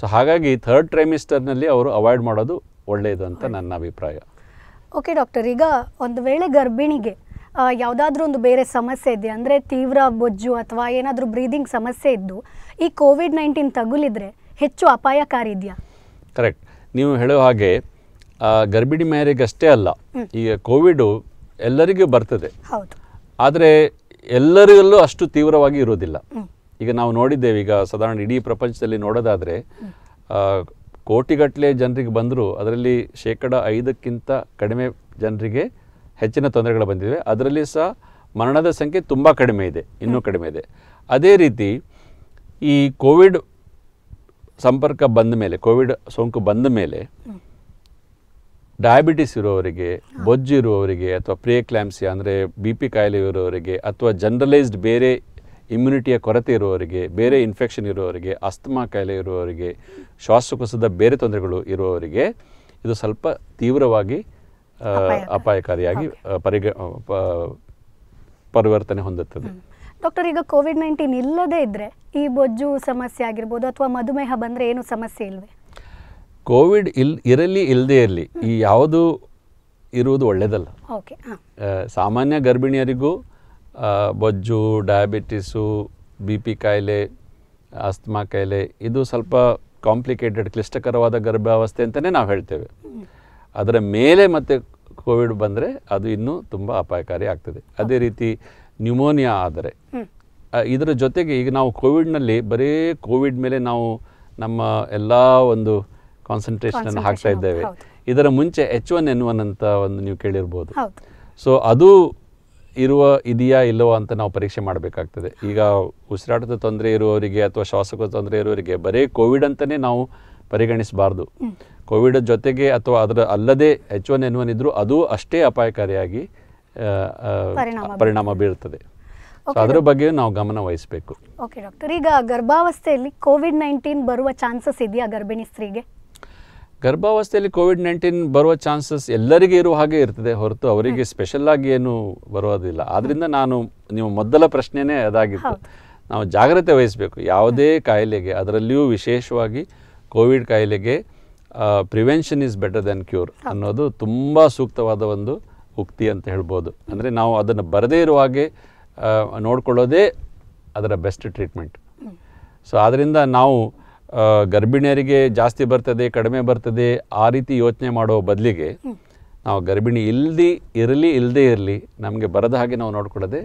ಸೊ ಹಾಗಾಗಿ ಥರ್ಡ್ ಟ್ರೈಮಿಸ್ಟರ್ನಲ್ಲಿ ಅವರು ಅವಾಯ್ಡ್ ಮಾಡೋದು ಒಳ್ಳೆಯದು ಅಂತ ನನ್ನ ಅಭಿಪ್ರಾಯ ಓಕೆ ಡಾಕ್ಟರ್ ಈಗ ಒಂದು ವೇಳೆ ಗರ್ಭಿಣಿಗೆ ಯಾವುದಾದ್ರೂ ಒಂದು ಬೇರೆ ಸಮಸ್ಯೆ ಇದೆ ಅಂದರೆ ತೀವ್ರ ಬೊಜ್ಜು ಅಥವಾ ಏನಾದರೂ ಬ್ರೀದಿಂಗ್ ಸಮಸ್ಯೆ ಇದ್ದು ಈ ಕೋವಿಡ್ ನೈನ್ಟೀನ್ ತಗುಲಿದ್ರೆ ಹೆಚ್ಚು ಅಪಾಯಕಾರಿ ಇದೆಯಾ ಕರೆಕ್ಟ್ ನೀವು ಹೇಳೋ ಹಾಗೆ ಗರ್ಭಿಣಿ ಮಹಿಳೆಗಷ್ಟೇ ಅಲ್ಲ ಈಗ ಕೋವಿಡು ಎಲ್ಲರಿಗೂ ಬರ್ತದೆ ಹೌದು ಆದರೆ ಎಲ್ಲರಿಗಲ್ಲೂ ಅಷ್ಟು ತೀವ್ರವಾಗಿ ಇರೋದಿಲ್ಲ ಈಗ ನಾವು ನೋಡಿದ್ದೇವೆ ಈಗ ಸಾಧಾರಣ ಇಡೀ ಪ್ರಪಂಚದಲ್ಲಿ ನೋಡೋದಾದರೆ ಕೋಟಿಗಟ್ಟಲೆ ಜನರಿಗೆ ಬಂದರೂ ಅದರಲ್ಲಿ ಶೇಕಡ ಐದಕ್ಕಿಂತ ಕಡಿಮೆ ಜನರಿಗೆ ಹೆಚ್ಚಿನ ತೊಂದರೆಗಳು ಬಂದಿವೆ ಅದರಲ್ಲಿ ಸಹ ಮರಣದ ಸಂಖ್ಯೆ ತುಂಬ ಕಡಿಮೆ ಇದೆ ಇನ್ನೂ ಕಡಿಮೆ ಇದೆ ಅದೇ ರೀತಿ ಈ ಕೋವಿಡ್ ಸಂಪರ್ಕ ಬಂದ ಮೇಲೆ ಕೋವಿಡ್ ಸೋಂಕು ಬಂದ ಮೇಲೆ ಡಯಾಬಿಟಿಸ್ ಇರೋವರಿಗೆ ಬೊಜ್ಜು ಇರುವವರಿಗೆ ಅಥವಾ ಪ್ರಿಯಕ್ಲ್ಯಾಮ್ಸಿ ಅಂದರೆ ಬಿ ಪಿ ಕಾಯಿಲೆ ಇರುವವರಿಗೆ ಅಥವಾ ಜನರಲೈಸ್ಡ್ ಬೇರೆ ಇಮ್ಯುನಿಟಿಯ ಕೊರತೆ ಇರುವವರಿಗೆ ಬೇರೆ ಇನ್ಫೆಕ್ಷನ್ ಇರುವವರಿಗೆ ಅಸ್ತಮಾ ಕಾಯಿಲೆ ಇರುವವರಿಗೆ ಶ್ವಾಸಕೋಶದ ಬೇರೆ ತೊಂದರೆಗಳು ಇರುವವರಿಗೆ ಇದು ಸ್ವಲ್ಪ ತೀವ್ರವಾಗಿ ಅಪಾಯಕಾರಿಯಾಗಿ ಪರಿಗ ಪರಿವರ್ತನೆ ಹೊಂದುತ್ತದೆ ಡಾಕ್ಟರ್ ಈಗ ಕೋವಿಡ್ ನೈನ್ಟೀನ್ ಇಲ್ಲದೇ ಇದ್ರೆ ಈ ಬೊಜ್ಜು ಸಮಸ್ಯೆ ಆಗಿರ್ಬೋದು ಅಥವಾ ಮಧುಮೇಹ ಬಂದರೆ ಏನು ಸಮಸ್ಯೆ ಇಲ್ವೇ ಕೋವಿಡ್ ಇಲ್ ಇರಲಿ ಇಲ್ಲದೇ ಇರಲಿ ಈ ಯಾವುದು ಇರುವುದು ಒಳ್ಳೆಯದಲ್ಲ ಓಕೆ ಸಾಮಾನ್ಯ ಗರ್ಭಿಣಿಯರಿಗೂ ಬೊಜ್ಜು ಡಯಾಬಿಟಿಸು ಬಿ ಪಿ ಕಾಯಿಲೆ ಅಸ್ತಮಾ ಕಾಯಿಲೆ ಇದು ಸ್ವಲ್ಪ ಕಾಂಪ್ಲಿಕೇಟೆಡ್ ಕ್ಲಿಷ್ಟಕರವಾದ ಗರ್ಭಾವಸ್ಥೆ ಅಂತಲೇ ನಾವು ಹೇಳ್ತೇವೆ ಅದರ ಮೇಲೆ ಮತ್ತೆ ಕೋವಿಡ್ ಬಂದರೆ ಅದು ಇನ್ನೂ ತುಂಬ ಅಪಾಯಕಾರಿ ಆಗ್ತದೆ ಅದೇ ರೀತಿ ನ್ಯೂಮೋನಿಯಾ ಆದರೆ ಇದರ ಜೊತೆಗೆ ಈಗ ನಾವು ಕೋವಿಡ್ನಲ್ಲಿ ಬರೀ ಕೋವಿಡ್ ಮೇಲೆ ನಾವು ನಮ್ಮ ಎಲ್ಲ ಒಂದು ಕಾನ್ಸಂಟ್ರೇಷನನ್ನು ಹಾಕ್ತಾ ಇದ್ದೇವೆ ಇದರ ಮುಂಚೆ ಎಚ್ ಒನ್ ಎನ್ ಒನ್ ಅಂತ ಒಂದು ನೀವು ಕೇಳಿರ್ಬೋದು ಸೊ ಅದು ಇರುವ ಇದೆಯಾ ಇಲ್ಲವೋ ಅಂತ ನಾವು ಪರೀಕ್ಷೆ ಮಾಡಬೇಕಾಗ್ತದೆ ಈಗ ಉಸಿರಾಟದ ತೊಂದರೆ ಇರುವವರಿಗೆ ಅಥವಾ ಶ್ವಾಸಕೋಶ ತೊಂದರೆ ಇರುವವರಿಗೆ ಬರೀ ಕೋವಿಡ್ ಅಂತಲೇ ನಾವು ಪರಿಗಣಿಸಬಾರ್ದು ಕೋವಿಡ್ ಜೊತೆಗೆ ಅಥವಾ ಅದರ ಅಲ್ಲದೆ ಎಚ್ ಒನ್ ಎನ್ ಒನ್ ಇದ್ರೂ ಅದು ಅಷ್ಟೇ ಅಪಾಯಕಾರಿಯಾಗಿ ಪರಿಣಾಮ ಬೀರುತ್ತದೆ ಅದರ ಬಗ್ಗೆ ನಾವು ಗಮನ ವಹಿಸಬೇಕು ಓಕೆ ಡಾಕ್ಟರ್ ಈಗ ಗರ್ಭಾವಸ್ಥೆಯಲ್ಲಿ ಕೋವಿಡ್ ನೈನ್ಟೀನ್ ಬರುವ ಚಾನ್ಸಸ್ ಇದೆಯಾ ಗರ್ಭಿಣಿ ಸ್ತ್ರೀಗೆ ಗರ್ಭಾವಸ್ಥೆಯಲ್ಲಿ ಕೋವಿಡ್ ನೈನ್ಟೀನ್ ಬರುವ ಚಾನ್ಸಸ್ ಎಲ್ಲರಿಗೆ ಇರುವ ಹಾಗೆ ಇರ್ತದೆ ಹೊರತು ಅವರಿಗೆ ಸ್ಪೆಷಲ್ ಆಗಿ ಏನು ಬರೋದಿಲ್ಲ ಆದ್ರಿಂದ ನಾನು ನೀವು ಮೊದಲ ಪ್ರಶ್ನೆನೇ ಅದಾಗಿತ್ತು ನಾವು ಜಾಗ್ರತೆ ವಹಿಸಬೇಕು ಯಾವುದೇ ಕಾಯಿಲೆಗೆ ಅದರಲ್ಲಿಯೂ ವಿಶೇಷವಾಗಿ ಕೋವಿಡ್ ಕಾಯಿಲೆಗೆ prevention is better than cure ಅನ್ನೋದು ತುಂಬ ಸೂಕ್ತವಾದ ಒಂದು ಉಕ್ತಿ ಅಂತ ಹೇಳ್ಬೋದು ಅಂದರೆ ನಾವು ಅದನ್ನು ಬರದೇ ಇರುವ ಹಾಗೆ ನೋಡ್ಕೊಳ್ಳೋದೇ ಅದರ ಬೆಸ್ಟ್ ಟ್ರೀಟ್ಮೆಂಟ್ ಸೊ ಆದ್ದರಿಂದ ನಾವು ಗರ್ಭಿಣಿಯರಿಗೆ ಜಾಸ್ತಿ ಬರ್ತದೆ ಕಡಿಮೆ ಬರ್ತದೆ ಆ ರೀತಿ ಯೋಚನೆ ಮಾಡೋ ಬದಲಿಗೆ ನಾವು ಗರ್ಭಿಣಿ ಇಲ್ದಿ ಇರಲಿ ಇಲ್ಲದೇ ಇರಲಿ ನಮಗೆ ಬರದ ಹಾಗೆ ನಾವು ನೋಡ್ಕೊಳ್ಳೋದೇ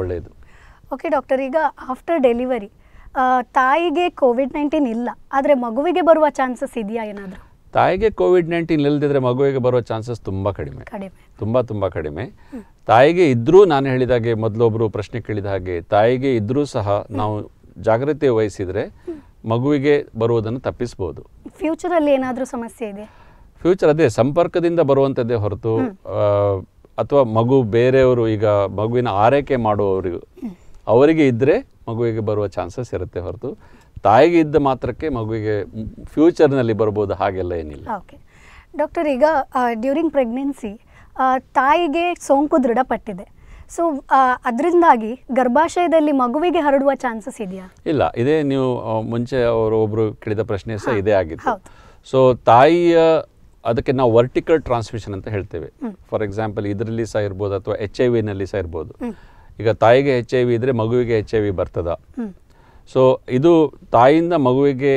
ಒಳ್ಳೆಯದು ಓಕೆ ಡಾಕ್ಟರ್ ಈಗ ಆಫ್ಟರ್ ಡೆಲಿವರಿ ತಾಯಿಗೆ ಕೋವಿಡ್ ನೈನ್ಟೀನ್ ಇಲ್ಲ ಆದರೆ ಮಗುವಿಗೆ ಬರುವ ಚಾನ್ಸಸ್ ಇದೆಯಾ ಏನಾದರೂ ತಾಯಿಗೆ ಕೋವಿಡ್ ನೈನ್ಟೀನ್ ಇಲ್ಲದಿದ್ರೆ ಮಗುವಿಗೆ ಬರುವ ಚಾನ್ಸಸ್ ತುಂಬ ಕಡಿಮೆ ತುಂಬ ತುಂಬ ಕಡಿಮೆ ತಾಯಿಗೆ ಇದ್ದರೂ ನಾನು ಹೇಳಿದ ಹಾಗೆ ಮೊದಲೊಬ್ಬರು ಪ್ರಶ್ನೆ ಕೇಳಿದ ಹಾಗೆ ತಾಯಿಗೆ ಇದ್ದರೂ ಸಹ ನಾವು ಜಾಗ್ರತೆ ವಹಿಸಿದ್ರೆ ಮಗುವಿಗೆ ಬರುವುದನ್ನು ತಪ್ಪಿಸಬಹುದು ಫ್ಯೂಚರ್ ಅಲ್ಲಿ ಏನಾದರೂ ಸಮಸ್ಯೆ ಇದೆ ಫ್ಯೂಚರ್ ಅದೇ ಸಂಪರ್ಕದಿಂದ ಬರುವಂತದ್ದೇ ಹೊರತು ಅಥವಾ ಮಗು ಬೇರೆಯವರು ಈಗ ಮಗುವಿನ ಆರೈಕೆ ಮಾಡುವವರು ಅವರಿಗೆ ಇದ್ದರೆ ಮಗುವಿಗೆ ಬರುವ ಚಾನ್ಸಸ್ ಇರುತ್ತೆ ಹೊರತು ತಾಯಿಗೆ ಇದ್ದ ಮಾತ್ರಕ್ಕೆ ಮಗುವಿಗೆ ಫ್ಯೂಚರ್ನಲ್ಲಿ ಬರ್ಬೋದು ಹಾಗೆಲ್ಲ ಏನಿಲ್ಲ ಓಕೆ ಡಾಕ್ಟರ್ ಈಗ ಡ್ಯೂರಿಂಗ್ ಪ್ರೆಗ್ನೆನ್ಸಿ ತಾಯಿಗೆ ಸೋಂಕು ದೃಢಪಟ್ಟಿದೆ ಸೊ ಅದರಿಂದಾಗಿ ಗರ್ಭಾಶಯದಲ್ಲಿ ಮಗುವಿಗೆ ಹರಡುವ ಚಾನ್ಸಸ್ ಇದೆಯಾ ಇಲ್ಲ ಇದೇ ನೀವು ಮುಂಚೆ ಅವರು ಒಬ್ಬರು ಕೇಳಿದ ಪ್ರಶ್ನೆ ಸಹ ಇದೇ ಆಗಿತ್ತು ಸೊ ತಾಯಿಯ ಅದಕ್ಕೆ ನಾವು ವರ್ಟಿಕಲ್ ಟ್ರಾನ್ಸ್ಮಿಷನ್ ಅಂತ ಹೇಳ್ತೇವೆ ಫಾರ್ ಎಕ್ಸಾಂಪಲ್ ಇದರಲ್ಲಿ ಸಹ ಇರ್ಬೋದು ಅಥವಾ ಎಚ್ ಐ ವಿನಲ್ಲಿ ಸಹ ಇರ್ಬೋದು ಈಗ ತಾಯಿಗೆ ಎಚ್ ಐ ವಿ ಇದ್ರೆ ಮಗುವಿಗೆ ಎಚ್ ಐ ವಿ ಬರ್ತದ ಸೊ ಇದು ತಾಯಿಯಿಂದ ಮಗುವಿಗೆ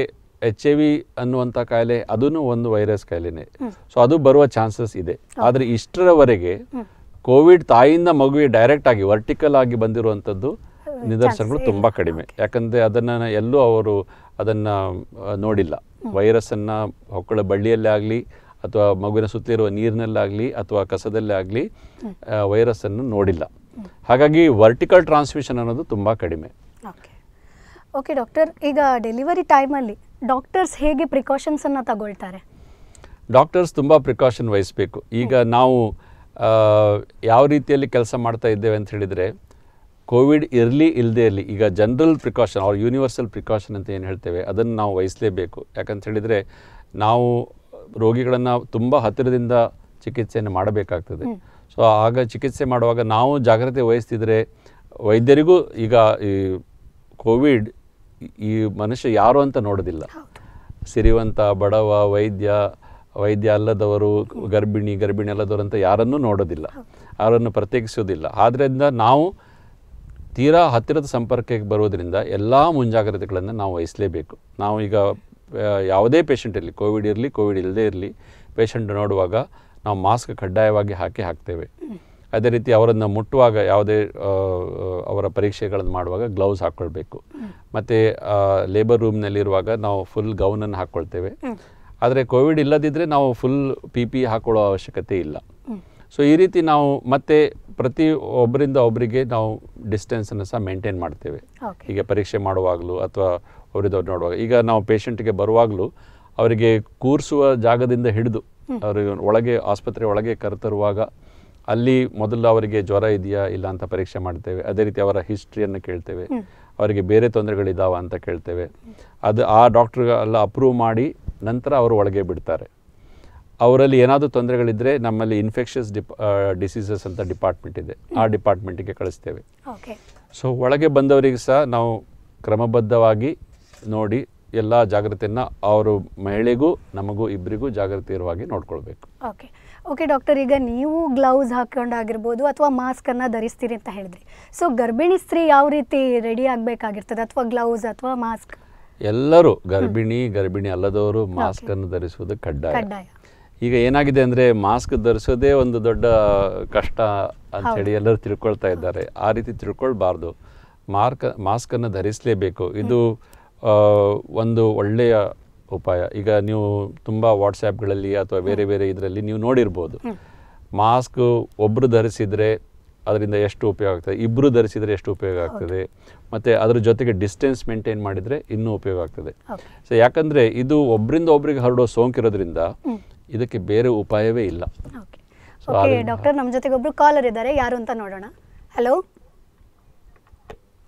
ಎಚ್ ಐ ವಿ ಅನ್ನುವಂಥ ಕಾಯಿಲೆ ಅದೂ ಒಂದು ವೈರಸ್ ಕಾಯಿಲೆನೆ ಸೊ ಅದು ಬರುವ ಚಾನ್ಸಸ್ ಇದೆ ಆದರೆ ಇಷ್ಟರವರೆಗೆ ಕೋವಿಡ್ ತಾಯಿಯಿಂದ ಮಗುವಿಗೆ ಡೈರೆಕ್ಟ್ ಆಗಿ ವರ್ಟಿಕಲ್ ಆಗಿ ಬಂದಿರುವಂಥದ್ದು ನಿದರ್ಶನಗಳು ತುಂಬ ಕಡಿಮೆ ಯಾಕಂದರೆ ಅದನ್ನು ಎಲ್ಲೂ ಅವರು ಅದನ್ನು ನೋಡಿಲ್ಲ ವೈರಸ್ಸನ್ನು ಹೊಕ್ಕಳ ಬಳ್ಳಿಯಲ್ಲೇ ಆಗಲಿ ಅಥವಾ ಮಗುವಿನ ಸುತ್ತಲಿರುವ ನೀರಿನಲ್ಲಾಗಲಿ ಅಥವಾ ಕಸದಲ್ಲೇ ಆಗಲಿ ವೈರಸ್ಸನ್ನು ನೋಡಿಲ್ಲ ಹಾಗಾಗಿ ವರ್ಟಿಕಲ್ ಟ್ರಾನ್ಸ್ಮಿಷನ್ ಅನ್ನೋದು ತುಂಬ ಕಡಿಮೆ ಓಕೆ ಡಾಕ್ಟರ್ ಈಗ ಡೆಲಿವರಿ ಟೈಮಲ್ಲಿ ಡಾಕ್ಟರ್ಸ್ ಹೇಗೆ ಪ್ರಿಕಾಷನ್ಸನ್ನು ತಗೊಳ್ತಾರೆ ಡಾಕ್ಟರ್ಸ್ ತುಂಬ ಪ್ರಿಕಾಷನ್ ವಹಿಸಬೇಕು ಈಗ ನಾವು ಯಾವ ರೀತಿಯಲ್ಲಿ ಕೆಲಸ ಮಾಡ್ತಾ ಇದ್ದೇವೆ ಅಂತ ಹೇಳಿದರೆ ಕೋವಿಡ್ ಇರಲಿ ಇಲ್ಲದೇ ಇರಲಿ ಈಗ ಜನರಲ್ ಪ್ರಿಕಾಷನ್ ಅವ್ರ ಯೂನಿವರ್ಸಲ್ ಪ್ರಿಕಾಷನ್ ಅಂತ ಏನು ಹೇಳ್ತೇವೆ ಅದನ್ನು ನಾವು ವಹಿಸಲೇಬೇಕು ಯಾಕಂತ ಹೇಳಿದರೆ ನಾವು ರೋಗಿಗಳನ್ನು ತುಂಬ ಹತ್ತಿರದಿಂದ ಚಿಕಿತ್ಸೆಯನ್ನು ಮಾಡಬೇಕಾಗ್ತದೆ ಸೊ ಆಗ ಚಿಕಿತ್ಸೆ ಮಾಡುವಾಗ ನಾವು ಜಾಗ್ರತೆ ವಹಿಸ್ತಿದ್ರೆ ವೈದ್ಯರಿಗೂ ಈಗ ಈ ಕೋವಿಡ್ ಈ ಮನುಷ್ಯ ಯಾರು ಅಂತ ನೋಡೋದಿಲ್ಲ ಸಿರಿವಂತ ಬಡವ ವೈದ್ಯ ವೈದ್ಯ ಅಲ್ಲದವರು ಗರ್ಭಿಣಿ ಗರ್ಭಿಣಿ ಅಲ್ಲದವರು ಅಂತ ಯಾರನ್ನೂ ನೋಡೋದಿಲ್ಲ ಅವರನ್ನು ಪ್ರತ್ಯೇಕಿಸೋದಿಲ್ಲ ಆದ್ದರಿಂದ ನಾವು ತೀರಾ ಹತ್ತಿರದ ಸಂಪರ್ಕಕ್ಕೆ ಬರೋದರಿಂದ ಎಲ್ಲ ಮುಂಜಾಗ್ರತೆಗಳನ್ನು ನಾವು ವಹಿಸಲೇಬೇಕು ನಾವು ಈಗ ಯಾವುದೇ ಪೇಷಂಟ್ ಇರಲಿ ಕೋವಿಡ್ ಇರಲಿ ಕೋವಿಡ್ ಇಲ್ಲದೇ ಇರಲಿ ಪೇಷಂಟ್ ನೋಡುವಾಗ ನಾವು ಮಾಸ್ಕ್ ಕಡ್ಡಾಯವಾಗಿ ಹಾಕಿ ಹಾಕ್ತೇವೆ ಅದೇ ರೀತಿ ಅವರನ್ನು ಮುಟ್ಟುವಾಗ ಯಾವುದೇ ಅವರ ಪರೀಕ್ಷೆಗಳನ್ನು ಮಾಡುವಾಗ ಗ್ಲೌಸ್ ಹಾಕ್ಕೊಳ್ಬೇಕು ಮತ್ತು ಲೇಬರ್ ರೂಮ್ನಲ್ಲಿರುವಾಗ ನಾವು ಫುಲ್ ಗೌನನ್ನು ಹಾಕ್ಕೊಳ್ತೇವೆ ಆದರೆ ಕೋವಿಡ್ ಇಲ್ಲದಿದ್ದರೆ ನಾವು ಫುಲ್ ಪಿ ಪಿ ಹಾಕೊಳ್ಳೋ ಅವಶ್ಯಕತೆ ಇಲ್ಲ ಸೊ ಈ ರೀತಿ ನಾವು ಮತ್ತೆ ಪ್ರತಿ ಒಬ್ಬರಿಂದ ಒಬ್ಬರಿಗೆ ನಾವು ಡಿಸ್ಟೆನ್ಸನ್ನು ಸಹ ಮೇಂಟೈನ್ ಮಾಡ್ತೇವೆ ಹೀಗೆ ಪರೀಕ್ಷೆ ಮಾಡುವಾಗಲೂ ಅಥವಾ ಅವರಿದವ್ರು ನೋಡುವಾಗ ಈಗ ನಾವು ಪೇಷಂಟ್ಗೆ ಬರುವಾಗಲೂ ಅವರಿಗೆ ಕೂರಿಸುವ ಜಾಗದಿಂದ ಹಿಡಿದು ಅವರು ಒಳಗೆ ಆಸ್ಪತ್ರೆ ಒಳಗೆ ಕರೆತರುವಾಗ ಅಲ್ಲಿ ಮೊದಲು ಅವರಿಗೆ ಜ್ವರ ಇದೆಯಾ ಇಲ್ಲ ಅಂತ ಪರೀಕ್ಷೆ ಮಾಡ್ತೇವೆ ಅದೇ ರೀತಿ ಅವರ ಹಿಸ್ಟ್ರಿಯನ್ನು ಕೇಳ್ತೇವೆ ಅವರಿಗೆ ಬೇರೆ ತೊಂದರೆಗಳಿದ್ದಾವ ಅಂತ ಕೇಳ್ತೇವೆ ಅದು ಆ ಡಾಕ್ಟರ್ ಎಲ್ಲ ಅಪ್ರೂವ್ ಮಾಡಿ ನಂತರ ಅವರು ಒಳಗೆ ಬಿಡ್ತಾರೆ ಅವರಲ್ಲಿ ಏನಾದರೂ ತೊಂದರೆಗಳಿದ್ದರೆ ನಮ್ಮಲ್ಲಿ ಇನ್ಫೆಕ್ಷಸ್ ಡಿಪ್ ಡಿಸೀಸಸ್ ಅಂತ ಡಿಪಾರ್ಟ್ಮೆಂಟ್ ಇದೆ ಆ ಡಿಪಾರ್ಟ್ಮೆಂಟಿಗೆ ಕಳಿಸ್ತೇವೆ ಸೊ ಒಳಗೆ ಬಂದವರಿಗೆ ಸಹ ನಾವು ಕ್ರಮಬದ್ಧವಾಗಿ ನೋಡಿ ಎಲ್ಲ ಜಾಗ್ರತೆಯನ್ನು ಅವರು ಮಹಿಳೆಗೂ ನಮಗೂ ಇಬ್ಬರಿಗೂ ಜಾಗ್ರತೆ ಇರುವಾಗಿ ನೋಡ್ಕೊಳ್ಬೇಕು ಓಕೆ ಓಕೆ ಡಾಕ್ಟರ್ ಈಗ ನೀವು ಗ್ಲೌಸ್ ಹಾಕೊಂಡಾಗಿರ್ಬೋದು ಅಥವಾ ಮಾಸ್ಕನ್ನು ಧರಿಸ್ತೀರಿ ಅಂತ ಹೇಳಿದ್ರಿ ಸೊ ಗರ್ಭಿಣಿ ಸ್ತ್ರೀ ಯಾವ ರೀತಿ ರೆಡಿ ಆಗಬೇಕಾಗಿರ್ತದೆ ಅಥವಾ ಗ್ಲೌಸ್ ಅಥವಾ ಮಾಸ್ಕ್ ಎಲ್ಲರೂ ಗರ್ಭಿಣಿ ಗರ್ಭಿಣಿ ಅಲ್ಲದವರು ಮಾಸ್ಕನ್ನು ಧರಿಸುವುದು ಕಡ್ಡಾಯ ಈಗ ಏನಾಗಿದೆ ಅಂದ್ರೆ ಮಾಸ್ಕ್ ಧರಿಸೋದೇ ಒಂದು ದೊಡ್ಡ ಕಷ್ಟ ಅಂತ ಹೇಳಿ ಎಲ್ಲರೂ ತಿಳ್ಕೊಳ್ತಾ ಇದ್ದಾರೆ ಆ ರೀತಿ ತಿಳ್ಕೊಳ್ಬಾರ್ದು ಮಾರ್ಕ್ ಮಾಸ್ಕನ್ನು ಧರಿಸಲೇಬೇಕು ಇದು ಒಂದು ಒಳ್ಳೆಯ ಉಪಾಯ ಈಗ ನೀವು ತುಂಬ ವಾಟ್ಸ್ಯಾಪ್ಗಳಲ್ಲಿ ಅಥವಾ ಬೇರೆ ಬೇರೆ ಇದರಲ್ಲಿ ನೀವು ನೋಡಿರ್ಬೋದು ಮಾಸ್ಕ್ ಒಬ್ಬರು ಧರಿಸಿದರೆ ಅದರಿಂದ ಎಷ್ಟು ಉಪಯೋಗ ಆಗ್ತದೆ ಇಬ್ಬರು ಧರಿಸಿದರೆ ಎಷ್ಟು ಉಪಯೋಗ ಆಗ್ತದೆ ಮತ್ತು ಅದ್ರ ಜೊತೆಗೆ ಡಿಸ್ಟೆನ್ಸ್ ಮೇಂಟೈನ್ ಮಾಡಿದರೆ ಇನ್ನೂ ಉಪಯೋಗ ಆಗ್ತದೆ ಸೊ ಯಾಕಂದರೆ ಇದು ಒಬ್ಬರಿಂದ ಒಬ್ಬರಿಗೆ ಹರಡೋ ಸೋಂಕಿರೋದ್ರಿಂದ ಇದಕ್ಕೆ ಬೇರೆ ಉಪಾಯವೇ ಇಲ್ಲ ಡಾಕ್ಟರ್ ನಮ್ಮ ಜೊತೆಗೆ ಒಬ್ಬರು ಕಾಲರ್ ಇದ್ದಾರೆ ಯಾರು ಅಂತ ನೋಡೋಣ ಹಲೋ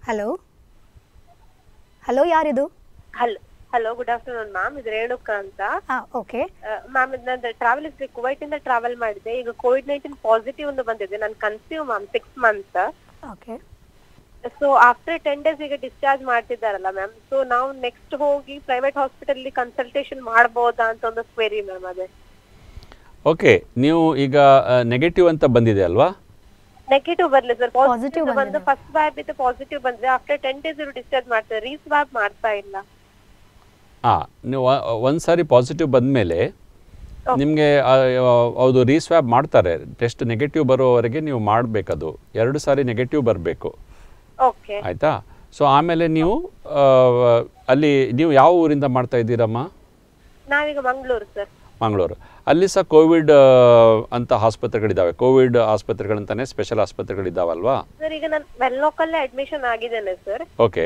ಹಲೋ ಹಲೋ ಯಾರಿದು hello hello good afternoon ma'am ಇದು ರೇಣುಕಾ ಅಂತ ಓಕೆ ಮ್ಯಾಮ್ ನಾನು ಟ್ರಾವೆಲ್ ಕುವೈಟ್ ಇಂದ ಟ್ರಾವೆಲ್ ಮಾಡಿದೆ ಈಗ ಕೋವಿಡ್ ನೈನ್ಟೀನ್ ಪಾಸಿಟಿವ್ ಒಂದು ಬಂದಿದೆ ನಾನು consume ma'am six month okay so after ten days ಈಗ ಡಿಸ್ಚಾರ್ಜ್ ಮಾಡ್ತಿದ್ದಾರಲ್ಲ ಮ್ಯಾಮ್ ಸೊ ನಾವು ನೆಕ್ಸ್ಟ್ ಹೋಗಿ ಪ್ರೈವೇಟ್ ಹಾಸ್ಪಿಟಲ್ ಕನ್ಸಲ್ಟೇಷನ್ ಮಾಡಬಹುದಾ ಅಂತ ಒಂದು ಕ್ವೆರಿ ಮ್ಯಾಮ್ ಅದೇ ಓಕೆ ನೀವು ಈಗ ನೆಗೆಟಿವ್ ಅಂತ ಬಂದಿದೆ ಅಲ್ವಾ ನೆಗೆಟಿವ್ ಬರ್ಲಿ ಸರ್ ಪಾಸಿಟಿವ್ ಬಂದ್ರೆ ಫಸ್ಟ್ ವ್ಯಾಬ್ ಇದೆ ಪಾಸಿಟಿವ್ ಬಂದ್ರೆ ಆಫ್ಟರ್ ಟೆನ್ ಡೇಸ್ ಇವರು ಡಿಸ್ಚಾರ್ಜ್ ಮಾಡ್ತಾರೆ ಸ್ವಾಬ್ ಮಾಡ್ತಾ ಇಲ್ಲ ಆ ನೀವು ಒಂದ್ಸಾರಿ ಸಾರಿ ಪಾಸಿಟಿವ್ ಬಂದಮೇಲೆ ನಿಮಗೆ ಅದು ರೀಸ್ವ್ಯಾಬ್ ಮಾಡ್ತಾರೆ ಟೆಸ್ಟ್ ನೆಗೆಟಿವ್ ಬರೋವರೆಗೆ ನೀವು ಅದು ಎರಡು ಸಾರಿ ನೆಗೆಟಿವ್ ಬರಬೇಕು ಓಕೆ ಆಯ್ತಾ ಸೊ ಆಮೇಲೆ ನೀವು ಅಲ್ಲಿ ನೀವು ಯಾವ ಊರಿಂದ ಮಾಡ್ತಾ ಇದ್ದೀರಮ್ಮ ನಾವೀಗ ಮಂಗಳೂರು ಸರ್ ಮಂಗಳೂರು ಅಲ್ಲಿ ಸಹ ಕೋವಿಡ್ ಅಂತ ಆಸ್ಪತ್ರೆಗಳಿದ್ದಾವೆ ಕೋವಿಡ್ ಆಸ್ಪತ್ರೆಗಳಂತಾನೆ ಸ್ಪೆಷಲ್ ಆಸ್ಪತ್ರೆಗಳಿದ್ದಾವಲ್ವಾ ಸರ್ ಈಗ ನಾನು ವೆಲ್ಲೋಕಲ್ಲೇ ಅಡ್ಮಿಷನ್ ಆಗಿದ್ದೇನೆ ಸರ್ ಓಕೆ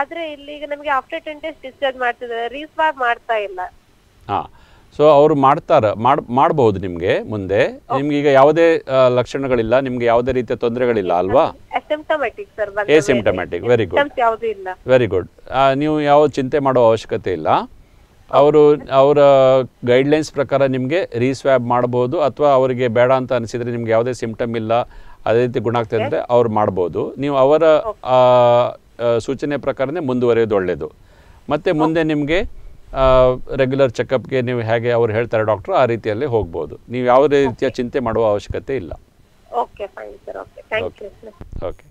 ಆದ್ರೆ ಇಲ್ಲಿ ಈಗ ನಮಗೆ ಆಫ್ಟರ್ ಟೆನ್ ಡೇಸ್ ಡಿಸ್ಚಾರ್ಜ್ ಮಾಡ್ತಿದ್ದಾರೆ ರೀಸ್ವಾರ್ ಮಾಡ್ತಾ ಇಲ್ಲ ಹಾ ಸೊ ಅವರು ಮಾಡ್ತಾರೆ ಮಾಡ್ ಮಾಡಬಹುದು ನಿಮಗೆ ಮುಂದೆ ನಿಮ್ಗೆ ಈಗ ಯಾವುದೇ ಲಕ್ಷಣಗಳಿಲ್ಲ ನಿಮ್ಗೆ ಯಾವುದೇ ರೀತಿಯ ತೊಂದರೆಗಳಿಲ್ಲ ಅಲ್ವಾ asymptomatic very good very good ನೀವು ಯಾವ ಚಿಂತೆ ಮಾಡೋ ಅವಶ್ಯಕತೆ ಇಲ್ಲ ಅವರು ಅವರ ಗೈಡ್ಲೈನ್ಸ್ ಪ್ರಕಾರ ನಿಮಗೆ ರೀಸ್ವ್ಯಾಬ್ ಮಾಡ್ಬೋದು ಅಥವಾ ಅವರಿಗೆ ಬೇಡ ಅಂತ ಅನಿಸಿದರೆ ನಿಮ್ಗೆ ಯಾವುದೇ ಸಿಮ್ಟಮ್ ಇಲ್ಲ ಅದೇ ರೀತಿ ಗುಣ ಆಗ್ತಾ ಇದ್ದರೆ ಅವ್ರು ಮಾಡ್ಬೋದು ನೀವು ಅವರ ಸೂಚನೆ ಪ್ರಕಾರನೇ ಮುಂದುವರಿಯೋದು ಒಳ್ಳೆಯದು ಮತ್ತು ಮುಂದೆ ನಿಮಗೆ ರೆಗ್ಯುಲರ್ ಚೆಕಪ್ಗೆ ನೀವು ಹೇಗೆ ಅವ್ರು ಹೇಳ್ತಾರೆ ಡಾಕ್ಟ್ರು ಆ ರೀತಿಯಲ್ಲಿ ಹೋಗ್ಬೋದು ನೀವು ಯಾವುದೇ ರೀತಿಯ ಚಿಂತೆ ಮಾಡುವ ಅವಶ್ಯಕತೆ ಇಲ್ಲ ಓಕೆ ಓಕೆ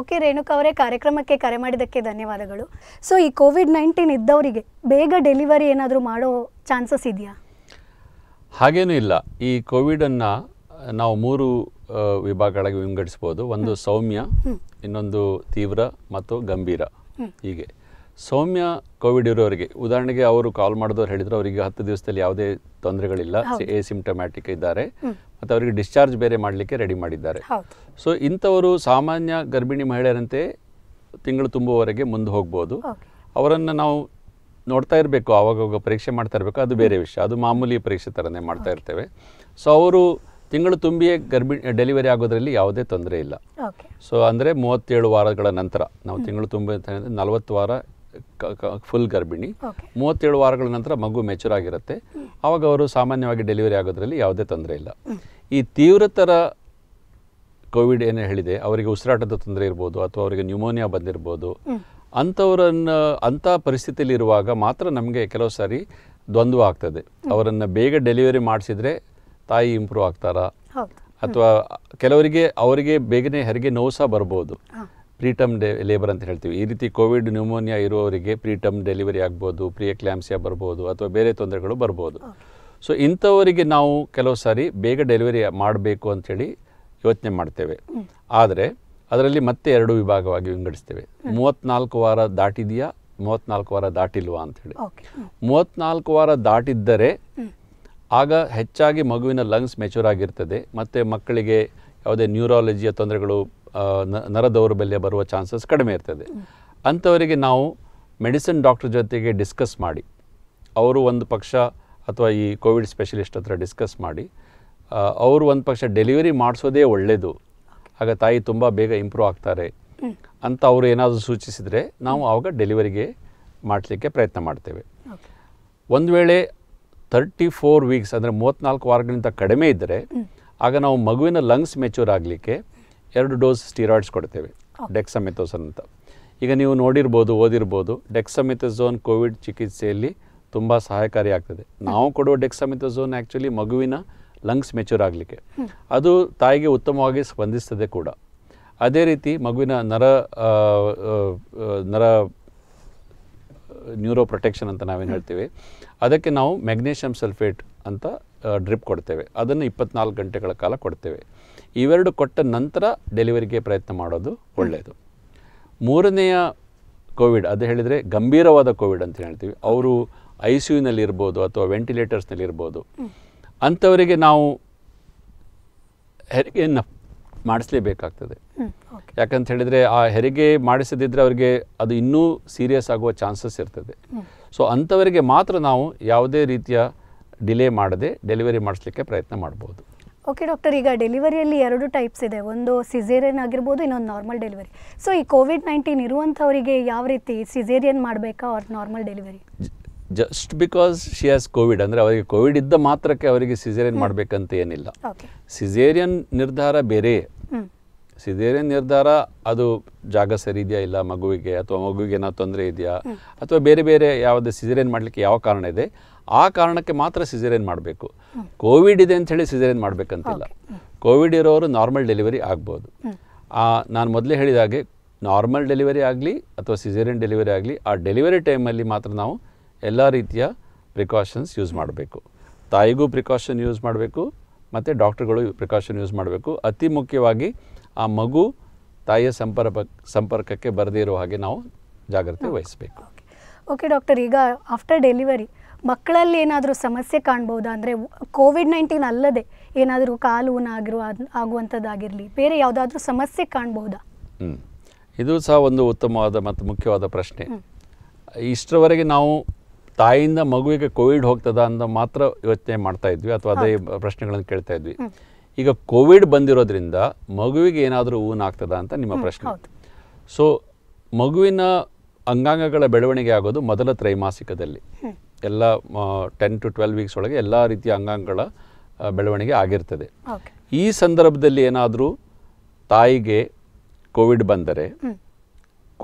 ಓಕೆ ರೇಣುಕಾ ಅವರೇ ಕಾರ್ಯಕ್ರಮಕ್ಕೆ ಕರೆ ಮಾಡಿದ್ದಕ್ಕೆ ಧನ್ಯವಾದಗಳು ಸೊ ಈ ಕೋವಿಡ್ ನೈನ್ಟೀನ್ ಇದ್ದವರಿಗೆ ಬೇಗ ಡೆಲಿವರಿ ಏನಾದರೂ ಮಾಡೋ ಚಾನ್ಸಸ್ ಇದೆಯಾ ಹಾಗೇನೂ ಇಲ್ಲ ಈ ಕೋವಿಡನ್ನು ನಾವು ಮೂರು ವಿಭಾಗಗಳಾಗಿ ವಿಂಗಡಿಸ್ಬೋದು ಒಂದು ಸೌಮ್ಯ ಇನ್ನೊಂದು ತೀವ್ರ ಮತ್ತು ಗಂಭೀರ ಹೀಗೆ ಸೌಮ್ಯ ಕೋವಿಡ್ ಇರೋರಿಗೆ ಉದಾಹರಣೆಗೆ ಅವರು ಕಾಲ್ ಮಾಡಿದವ್ರು ಹೇಳಿದ್ರು ಅವರಿಗೆ ಹತ್ತು ದಿವಸದಲ್ಲಿ ಯಾವುದೇ ತೊಂದರೆಗಳಿಲ್ಲ ಎ ಸಿಂಪ್ಟಮ್ಯಾಟಿಕ್ ಇದ್ದಾರೆ ಮತ್ತು ಅವರಿಗೆ ಡಿಸ್ಚಾರ್ಜ್ ಬೇರೆ ಮಾಡಲಿಕ್ಕೆ ರೆಡಿ ಮಾಡಿದ್ದಾರೆ ಸೊ ಇಂಥವರು ಸಾಮಾನ್ಯ ಗರ್ಭಿಣಿ ಮಹಿಳೆಯರಂತೆ ತಿಂಗಳು ತುಂಬುವವರೆಗೆ ಮುಂದೆ ಹೋಗ್ಬೋದು ಅವರನ್ನು ನಾವು ನೋಡ್ತಾ ಇರಬೇಕು ಆವಾಗವಾಗ ಪರೀಕ್ಷೆ ಮಾಡ್ತಾ ಇರಬೇಕು ಅದು ಬೇರೆ ವಿಷಯ ಅದು ಮಾಮೂಲಿ ಪರೀಕ್ಷೆ ಥರನೇ ಮಾಡ್ತಾ ಇರ್ತೇವೆ ಸೊ ಅವರು ತಿಂಗಳು ತುಂಬಿಯೇ ಗರ್ಭಿಣಿ ಡೆಲಿವರಿ ಆಗೋದ್ರಲ್ಲಿ ಯಾವುದೇ ತೊಂದರೆ ಇಲ್ಲ ಸೊ ಅಂದರೆ ಮೂವತ್ತೇಳು ವಾರಗಳ ನಂತರ ನಾವು ತಿಂಗಳು ತುಂಬ ನಲವತ್ತು ವಾರ ಫುಲ್ ಗರ್ಭಿಣಿ ಮೂವತ್ತೇಳು ವಾರಗಳ ನಂತರ ಮಗು ಮೆಚೂರ್ ಆಗಿರುತ್ತೆ ಆವಾಗ ಅವರು ಸಾಮಾನ್ಯವಾಗಿ ಡೆಲಿವರಿ ಆಗೋದ್ರಲ್ಲಿ ಯಾವುದೇ ತೊಂದರೆ ಇಲ್ಲ ಈ ತೀವ್ರತರ ಕೋವಿಡ್ ಏನು ಹೇಳಿದೆ ಅವರಿಗೆ ಉಸಿರಾಟದ ತೊಂದರೆ ಇರ್ಬೋದು ಅಥವಾ ಅವರಿಗೆ ನ್ಯೂಮೋನಿಯಾ ಬಂದಿರ್ಬೋದು ಅಂಥವರನ್ನು ಅಂಥ ಪರಿಸ್ಥಿತಿಯಲ್ಲಿ ಇರುವಾಗ ಮಾತ್ರ ನಮಗೆ ಕೆಲವು ಸಾರಿ ದ್ವಂದ್ವ ಆಗ್ತದೆ ಅವರನ್ನು ಬೇಗ ಡೆಲಿವರಿ ಮಾಡಿಸಿದ್ರೆ ತಾಯಿ ಇಂಪ್ರೂವ್ ಆಗ್ತಾರಾ ಅಥವಾ ಕೆಲವರಿಗೆ ಅವರಿಗೆ ಬೇಗನೆ ಹೆರಿಗೆ ನೋವು ಸಹ ಬರ್ಬೋದು ಪ್ರೀಟಮ್ ಡೆ ಲೇಬರ್ ಅಂತ ಹೇಳ್ತೀವಿ ಈ ರೀತಿ ಕೋವಿಡ್ ನ್ಯೂಮೋನಿಯಾ ಇರುವವರಿಗೆ ಪ್ರೀಟಮ್ ಡೆಲಿವರಿ ಆಗ್ಬೋದು ಪ್ರಿಯ ಕ್ಲಾಮ್ಸಿಯಾ ಬರ್ಬೋದು ಅಥವಾ ಬೇರೆ ತೊಂದರೆಗಳು ಬರ್ಬೋದು ಸೊ ಇಂಥವರಿಗೆ ನಾವು ಕೆಲವು ಸಾರಿ ಬೇಗ ಡೆಲಿವರಿ ಮಾಡಬೇಕು ಅಂಥೇಳಿ ಯೋಚನೆ ಮಾಡ್ತೇವೆ ಆದರೆ ಅದರಲ್ಲಿ ಮತ್ತೆ ಎರಡು ವಿಭಾಗವಾಗಿ ವಿಂಗಡಿಸ್ತೇವೆ ಮೂವತ್ತ್ನಾಲ್ಕು ವಾರ ದಾಟಿದೆಯಾ ಮೂವತ್ತ್ನಾಲ್ಕು ವಾರ ದಾಟಿಲ್ವಾ ಅಂಥೇಳಿ ಮೂವತ್ತ್ನಾಲ್ಕು ವಾರ ದಾಟಿದ್ದರೆ ಆಗ ಹೆಚ್ಚಾಗಿ ಮಗುವಿನ ಲಂಗ್ಸ್ ಮೆಚೂರ್ ಆಗಿರ್ತದೆ ಮತ್ತು ಮಕ್ಕಳಿಗೆ ಯಾವುದೇ ನ್ಯೂರಾಲಜಿಯ ತೊಂದರೆಗಳು ನರ ದೌರ್ಬಲ್ಯ ಬರುವ ಚಾನ್ಸಸ್ ಕಡಿಮೆ ಇರ್ತದೆ ಅಂಥವರಿಗೆ ನಾವು ಮೆಡಿಸಿನ್ ಡಾಕ್ಟ್ರ್ ಜೊತೆಗೆ ಡಿಸ್ಕಸ್ ಮಾಡಿ ಅವರು ಒಂದು ಪಕ್ಷ ಅಥವಾ ಈ ಕೋವಿಡ್ ಸ್ಪೆಷಲಿಸ್ಟ್ ಹತ್ರ ಡಿಸ್ಕಸ್ ಮಾಡಿ ಅವರು ಒಂದು ಪಕ್ಷ ಡೆಲಿವರಿ ಮಾಡಿಸೋದೇ ಒಳ್ಳೆಯದು ಆಗ ತಾಯಿ ತುಂಬ ಬೇಗ ಇಂಪ್ರೂವ್ ಆಗ್ತಾರೆ ಅಂತ ಅವರು ಏನಾದರೂ ಸೂಚಿಸಿದರೆ ನಾವು ಆವಾಗ ಡೆಲಿವರಿಗೆ ಮಾಡಲಿಕ್ಕೆ ಪ್ರಯತ್ನ ಮಾಡ್ತೇವೆ ಒಂದು ವೇಳೆ ತರ್ಟಿ ಫೋರ್ ವೀಕ್ಸ್ ಅಂದರೆ ಮೂವತ್ತ್ನಾಲ್ಕು ವಾರಗಳಿಂದ ಕಡಿಮೆ ಇದ್ದರೆ ಆಗ ನಾವು ಮಗುವಿನ ಲಂಗ್ಸ್ ಮೆಚೂರ್ ಆಗಲಿಕ್ಕೆ ಎರಡು ಡೋಸ್ ಸ್ಟೀರಾಯ್ಡ್ಸ್ ಕೊಡ್ತೇವೆ ಡೆಕ್ಸಮೆಥೋಸನ್ ಅಂತ ಈಗ ನೀವು ನೋಡಿರ್ಬೋದು ಓದಿರ್ಬೋದು ಡೆಕ್ಸಮೆಥೋಸೋನ್ ಕೋವಿಡ್ ಚಿಕಿತ್ಸೆಯಲ್ಲಿ ತುಂಬ ಆಗ್ತದೆ ನಾವು ಕೊಡುವ ಡೆಕ್ಸಮೆಥೋಸೋನ್ ಆ್ಯಕ್ಚುಲಿ ಮಗುವಿನ ಲಂಗ್ಸ್ ಮೆಚೂರ್ ಆಗಲಿಕ್ಕೆ ಅದು ತಾಯಿಗೆ ಉತ್ತಮವಾಗಿ ಸ್ಪಂದಿಸ್ತದೆ ಕೂಡ ಅದೇ ರೀತಿ ಮಗುವಿನ ನರ ನರ ನ್ಯೂರೋ ಪ್ರೊಟೆಕ್ಷನ್ ಅಂತ ನಾವೇನು ಹೇಳ್ತೀವಿ ಅದಕ್ಕೆ ನಾವು ಮ್ಯಾಗ್ನೇಷಿಯಮ್ ಸಲ್ಫೇಟ್ ಅಂತ ಡ್ರಿಪ್ ಕೊಡ್ತೇವೆ ಅದನ್ನು ಇಪ್ಪತ್ನಾಲ್ಕು ಗಂಟೆಗಳ ಕಾಲ ಕೊಡ್ತೇವೆ ಇವೆರಡು ಕೊಟ್ಟ ನಂತರ ಡೆಲಿವರಿಗೆ ಪ್ರಯತ್ನ ಮಾಡೋದು ಒಳ್ಳೆಯದು ಮೂರನೆಯ ಕೋವಿಡ್ ಅದು ಹೇಳಿದರೆ ಗಂಭೀರವಾದ ಕೋವಿಡ್ ಅಂತ ಹೇಳ್ತೀವಿ ಅವರು ಐ ಸಿ ಯುನಲ್ಲಿ ಇರ್ಬೋದು ಅಥವಾ ವೆಂಟಿಲೇಟರ್ಸ್ನಲ್ಲಿ ಇರ್ಬೋದು ಅಂಥವರಿಗೆ ನಾವು ಹೆರಿಗೆಯನ್ನು ಮಾಡಿಸಲೇಬೇಕಾಗ್ತದೆ ಯಾಕಂತ ಹೇಳಿದರೆ ಆ ಹೆರಿಗೆ ಮಾಡಿಸದಿದ್ದರೆ ಅವರಿಗೆ ಅದು ಇನ್ನೂ ಸೀರಿಯಸ್ ಆಗುವ ಚಾನ್ಸಸ್ ಇರ್ತದೆ ಸೊ ಅಂಥವರಿಗೆ ಮಾತ್ರ ನಾವು ಯಾವುದೇ ರೀತಿಯ ಡಿಲೇ ಮಾಡದೆ ಡೆಲಿವರಿ ಮಾಡಿಸ್ಲಿಕ್ಕೆ ಪ್ರಯತ್ನ ಮಾಡ್ಬೋದು ಓಕೆ ಡಾಕ್ಟರ್ ಈಗ ಡೆಲಿವರಿಯಲ್ಲಿ ಎರಡು ಟೈಪ್ಸ್ ಇದೆ ಒಂದು ಸಿಜೇರಿಯನ್ ಆಗಿರ್ಬೋದು ಇನ್ನೊಂದು ನಾರ್ಮಲ್ ಡೆಲಿವರಿ ಸೊ ಈ ಕೋವಿಡ್ ನೈನ್ಟೀನ್ ಇರುವಂಥವರಿಗೆ ಯಾವ ರೀತಿ ಸಿಜೇರಿಯನ್ ಮಾಡಬೇಕಾ ಅವ್ರ normal delivery just because she has COVID ಅಂದರೆ ಅವರಿಗೆ ಕೋವಿಡ್ ಇದ್ದ ಮಾತ್ರಕ್ಕೆ ಅವರಿಗೆ ಸಿಝೇರಿಯನ್ ಮಾಡಬೇಕಂತ ಏನಿಲ್ಲ ಸಿಜೇರಿಯನ್ ನಿರ್ಧಾರ ಬೇರೆ ಸಿಜೇರಿಯನ್ ನಿರ್ಧಾರ ಅದು ಜಾಗ ಸರಿ ಇದೆಯಾ ಇಲ್ಲ ಮಗುವಿಗೆ ಅಥವಾ ಮಗುವಿಗೆ ಏನೋ ತೊಂದರೆ ಇದೆಯಾ ಅಥವಾ ಬೇರೆ ಬೇರೆ ಯಾವುದೇ ಸಿಜೇರಿಯನ್ ಮಾಡಲಿಕ್ಕೆ ಯಾವ ಕಾರಣ ಇದೆ ಆ ಕಾರಣಕ್ಕೆ ಮಾತ್ರ ಸಿಜರೇನ್ ಮಾಡಬೇಕು ಕೋವಿಡ್ ಇದೆ ಅಂತ ಹೇಳಿ ಸಿಜರೇನ್ ಮಾಡಬೇಕಂತಿಲ್ಲ ಕೋವಿಡ್ ಇರೋರು ನಾರ್ಮಲ್ ಡೆಲಿವರಿ ಆಗ್ಬೋದು ನಾನು ಮೊದಲೇ ಹೇಳಿದ ಹಾಗೆ ನಾರ್ಮಲ್ ಡೆಲಿವರಿ ಆಗಲಿ ಅಥವಾ ಸಿಜೇರಿಯನ್ ಡೆಲಿವರಿ ಆಗಲಿ ಆ ಡೆಲಿವರಿ ಟೈಮಲ್ಲಿ ಮಾತ್ರ ನಾವು ಎಲ್ಲ ರೀತಿಯ ಪ್ರಿಕಾಷನ್ಸ್ ಯೂಸ್ ಮಾಡಬೇಕು ತಾಯಿಗೂ ಪ್ರಿಕಾಷನ್ ಯೂಸ್ ಮಾಡಬೇಕು ಮತ್ತು ಡಾಕ್ಟ್ರುಗಳು ಪ್ರಿಕಾಷನ್ ಯೂಸ್ ಮಾಡಬೇಕು ಅತಿ ಮುಖ್ಯವಾಗಿ ಆ ಮಗು ತಾಯಿಯ ಸಂಪರ್ಕ ಸಂಪರ್ಕಕ್ಕೆ ಬರದೇ ಇರುವ ಹಾಗೆ ನಾವು ಜಾಗ್ರತೆ ವಹಿಸಬೇಕು ಓಕೆ ಡಾಕ್ಟರ್ ಈಗ ಆಫ್ಟರ್ ಡೆಲಿವರಿ ಮಕ್ಕಳಲ್ಲಿ ಏನಾದರೂ ಸಮಸ್ಯೆ ಕಾಣ್ಬೋದಾ ಅಂದರೆ ಕೋವಿಡ್ ನೈನ್ಟೀನ್ ಅಲ್ಲದೆ ಏನಾದರೂ ಕಾಲು ಆಗಿರುವ ಆಗುವಂಥದ್ದಾಗಿರಲಿ ಬೇರೆ ಯಾವುದಾದ್ರೂ ಸಮಸ್ಯೆ ಕಾಣ್ಬೋದಾ ಇದು ಸಹ ಒಂದು ಉತ್ತಮವಾದ ಮತ್ತು ಮುಖ್ಯವಾದ ಪ್ರಶ್ನೆ ಇಷ್ಟರವರೆಗೆ ನಾವು ತಾಯಿಯಿಂದ ಮಗುವಿಗೆ ಕೋವಿಡ್ ಹೋಗ್ತದ ಅಂತ ಮಾತ್ರ ಯೋಚನೆ ಮಾಡ್ತಾ ಇದ್ವಿ ಅಥವಾ ಅದೇ ಪ್ರಶ್ನೆಗಳನ್ನು ಕೇಳ್ತಾ ಇದ್ವಿ ಈಗ ಕೋವಿಡ್ ಬಂದಿರೋದ್ರಿಂದ ಮಗುವಿಗೆ ಏನಾದರೂ ಆಗ್ತದ ಅಂತ ನಿಮ್ಮ ಪ್ರಶ್ನೆ ಸೊ ಮಗುವಿನ ಅಂಗಾಂಗಗಳ ಬೆಳವಣಿಗೆ ಆಗೋದು ಮೊದಲ ತ್ರೈಮಾಸಿಕದಲ್ಲಿ ಎಲ್ಲ ಟೆನ್ ಟು ಟ್ವೆಲ್ ವೀಕ್ಸ್ ಒಳಗೆ ಎಲ್ಲ ರೀತಿಯ ಅಂಗಾಂಗಗಳ ಬೆಳವಣಿಗೆ ಆಗಿರ್ತದೆ ಈ ಸಂದರ್ಭದಲ್ಲಿ ಏನಾದರೂ ತಾಯಿಗೆ ಕೋವಿಡ್ ಬಂದರೆ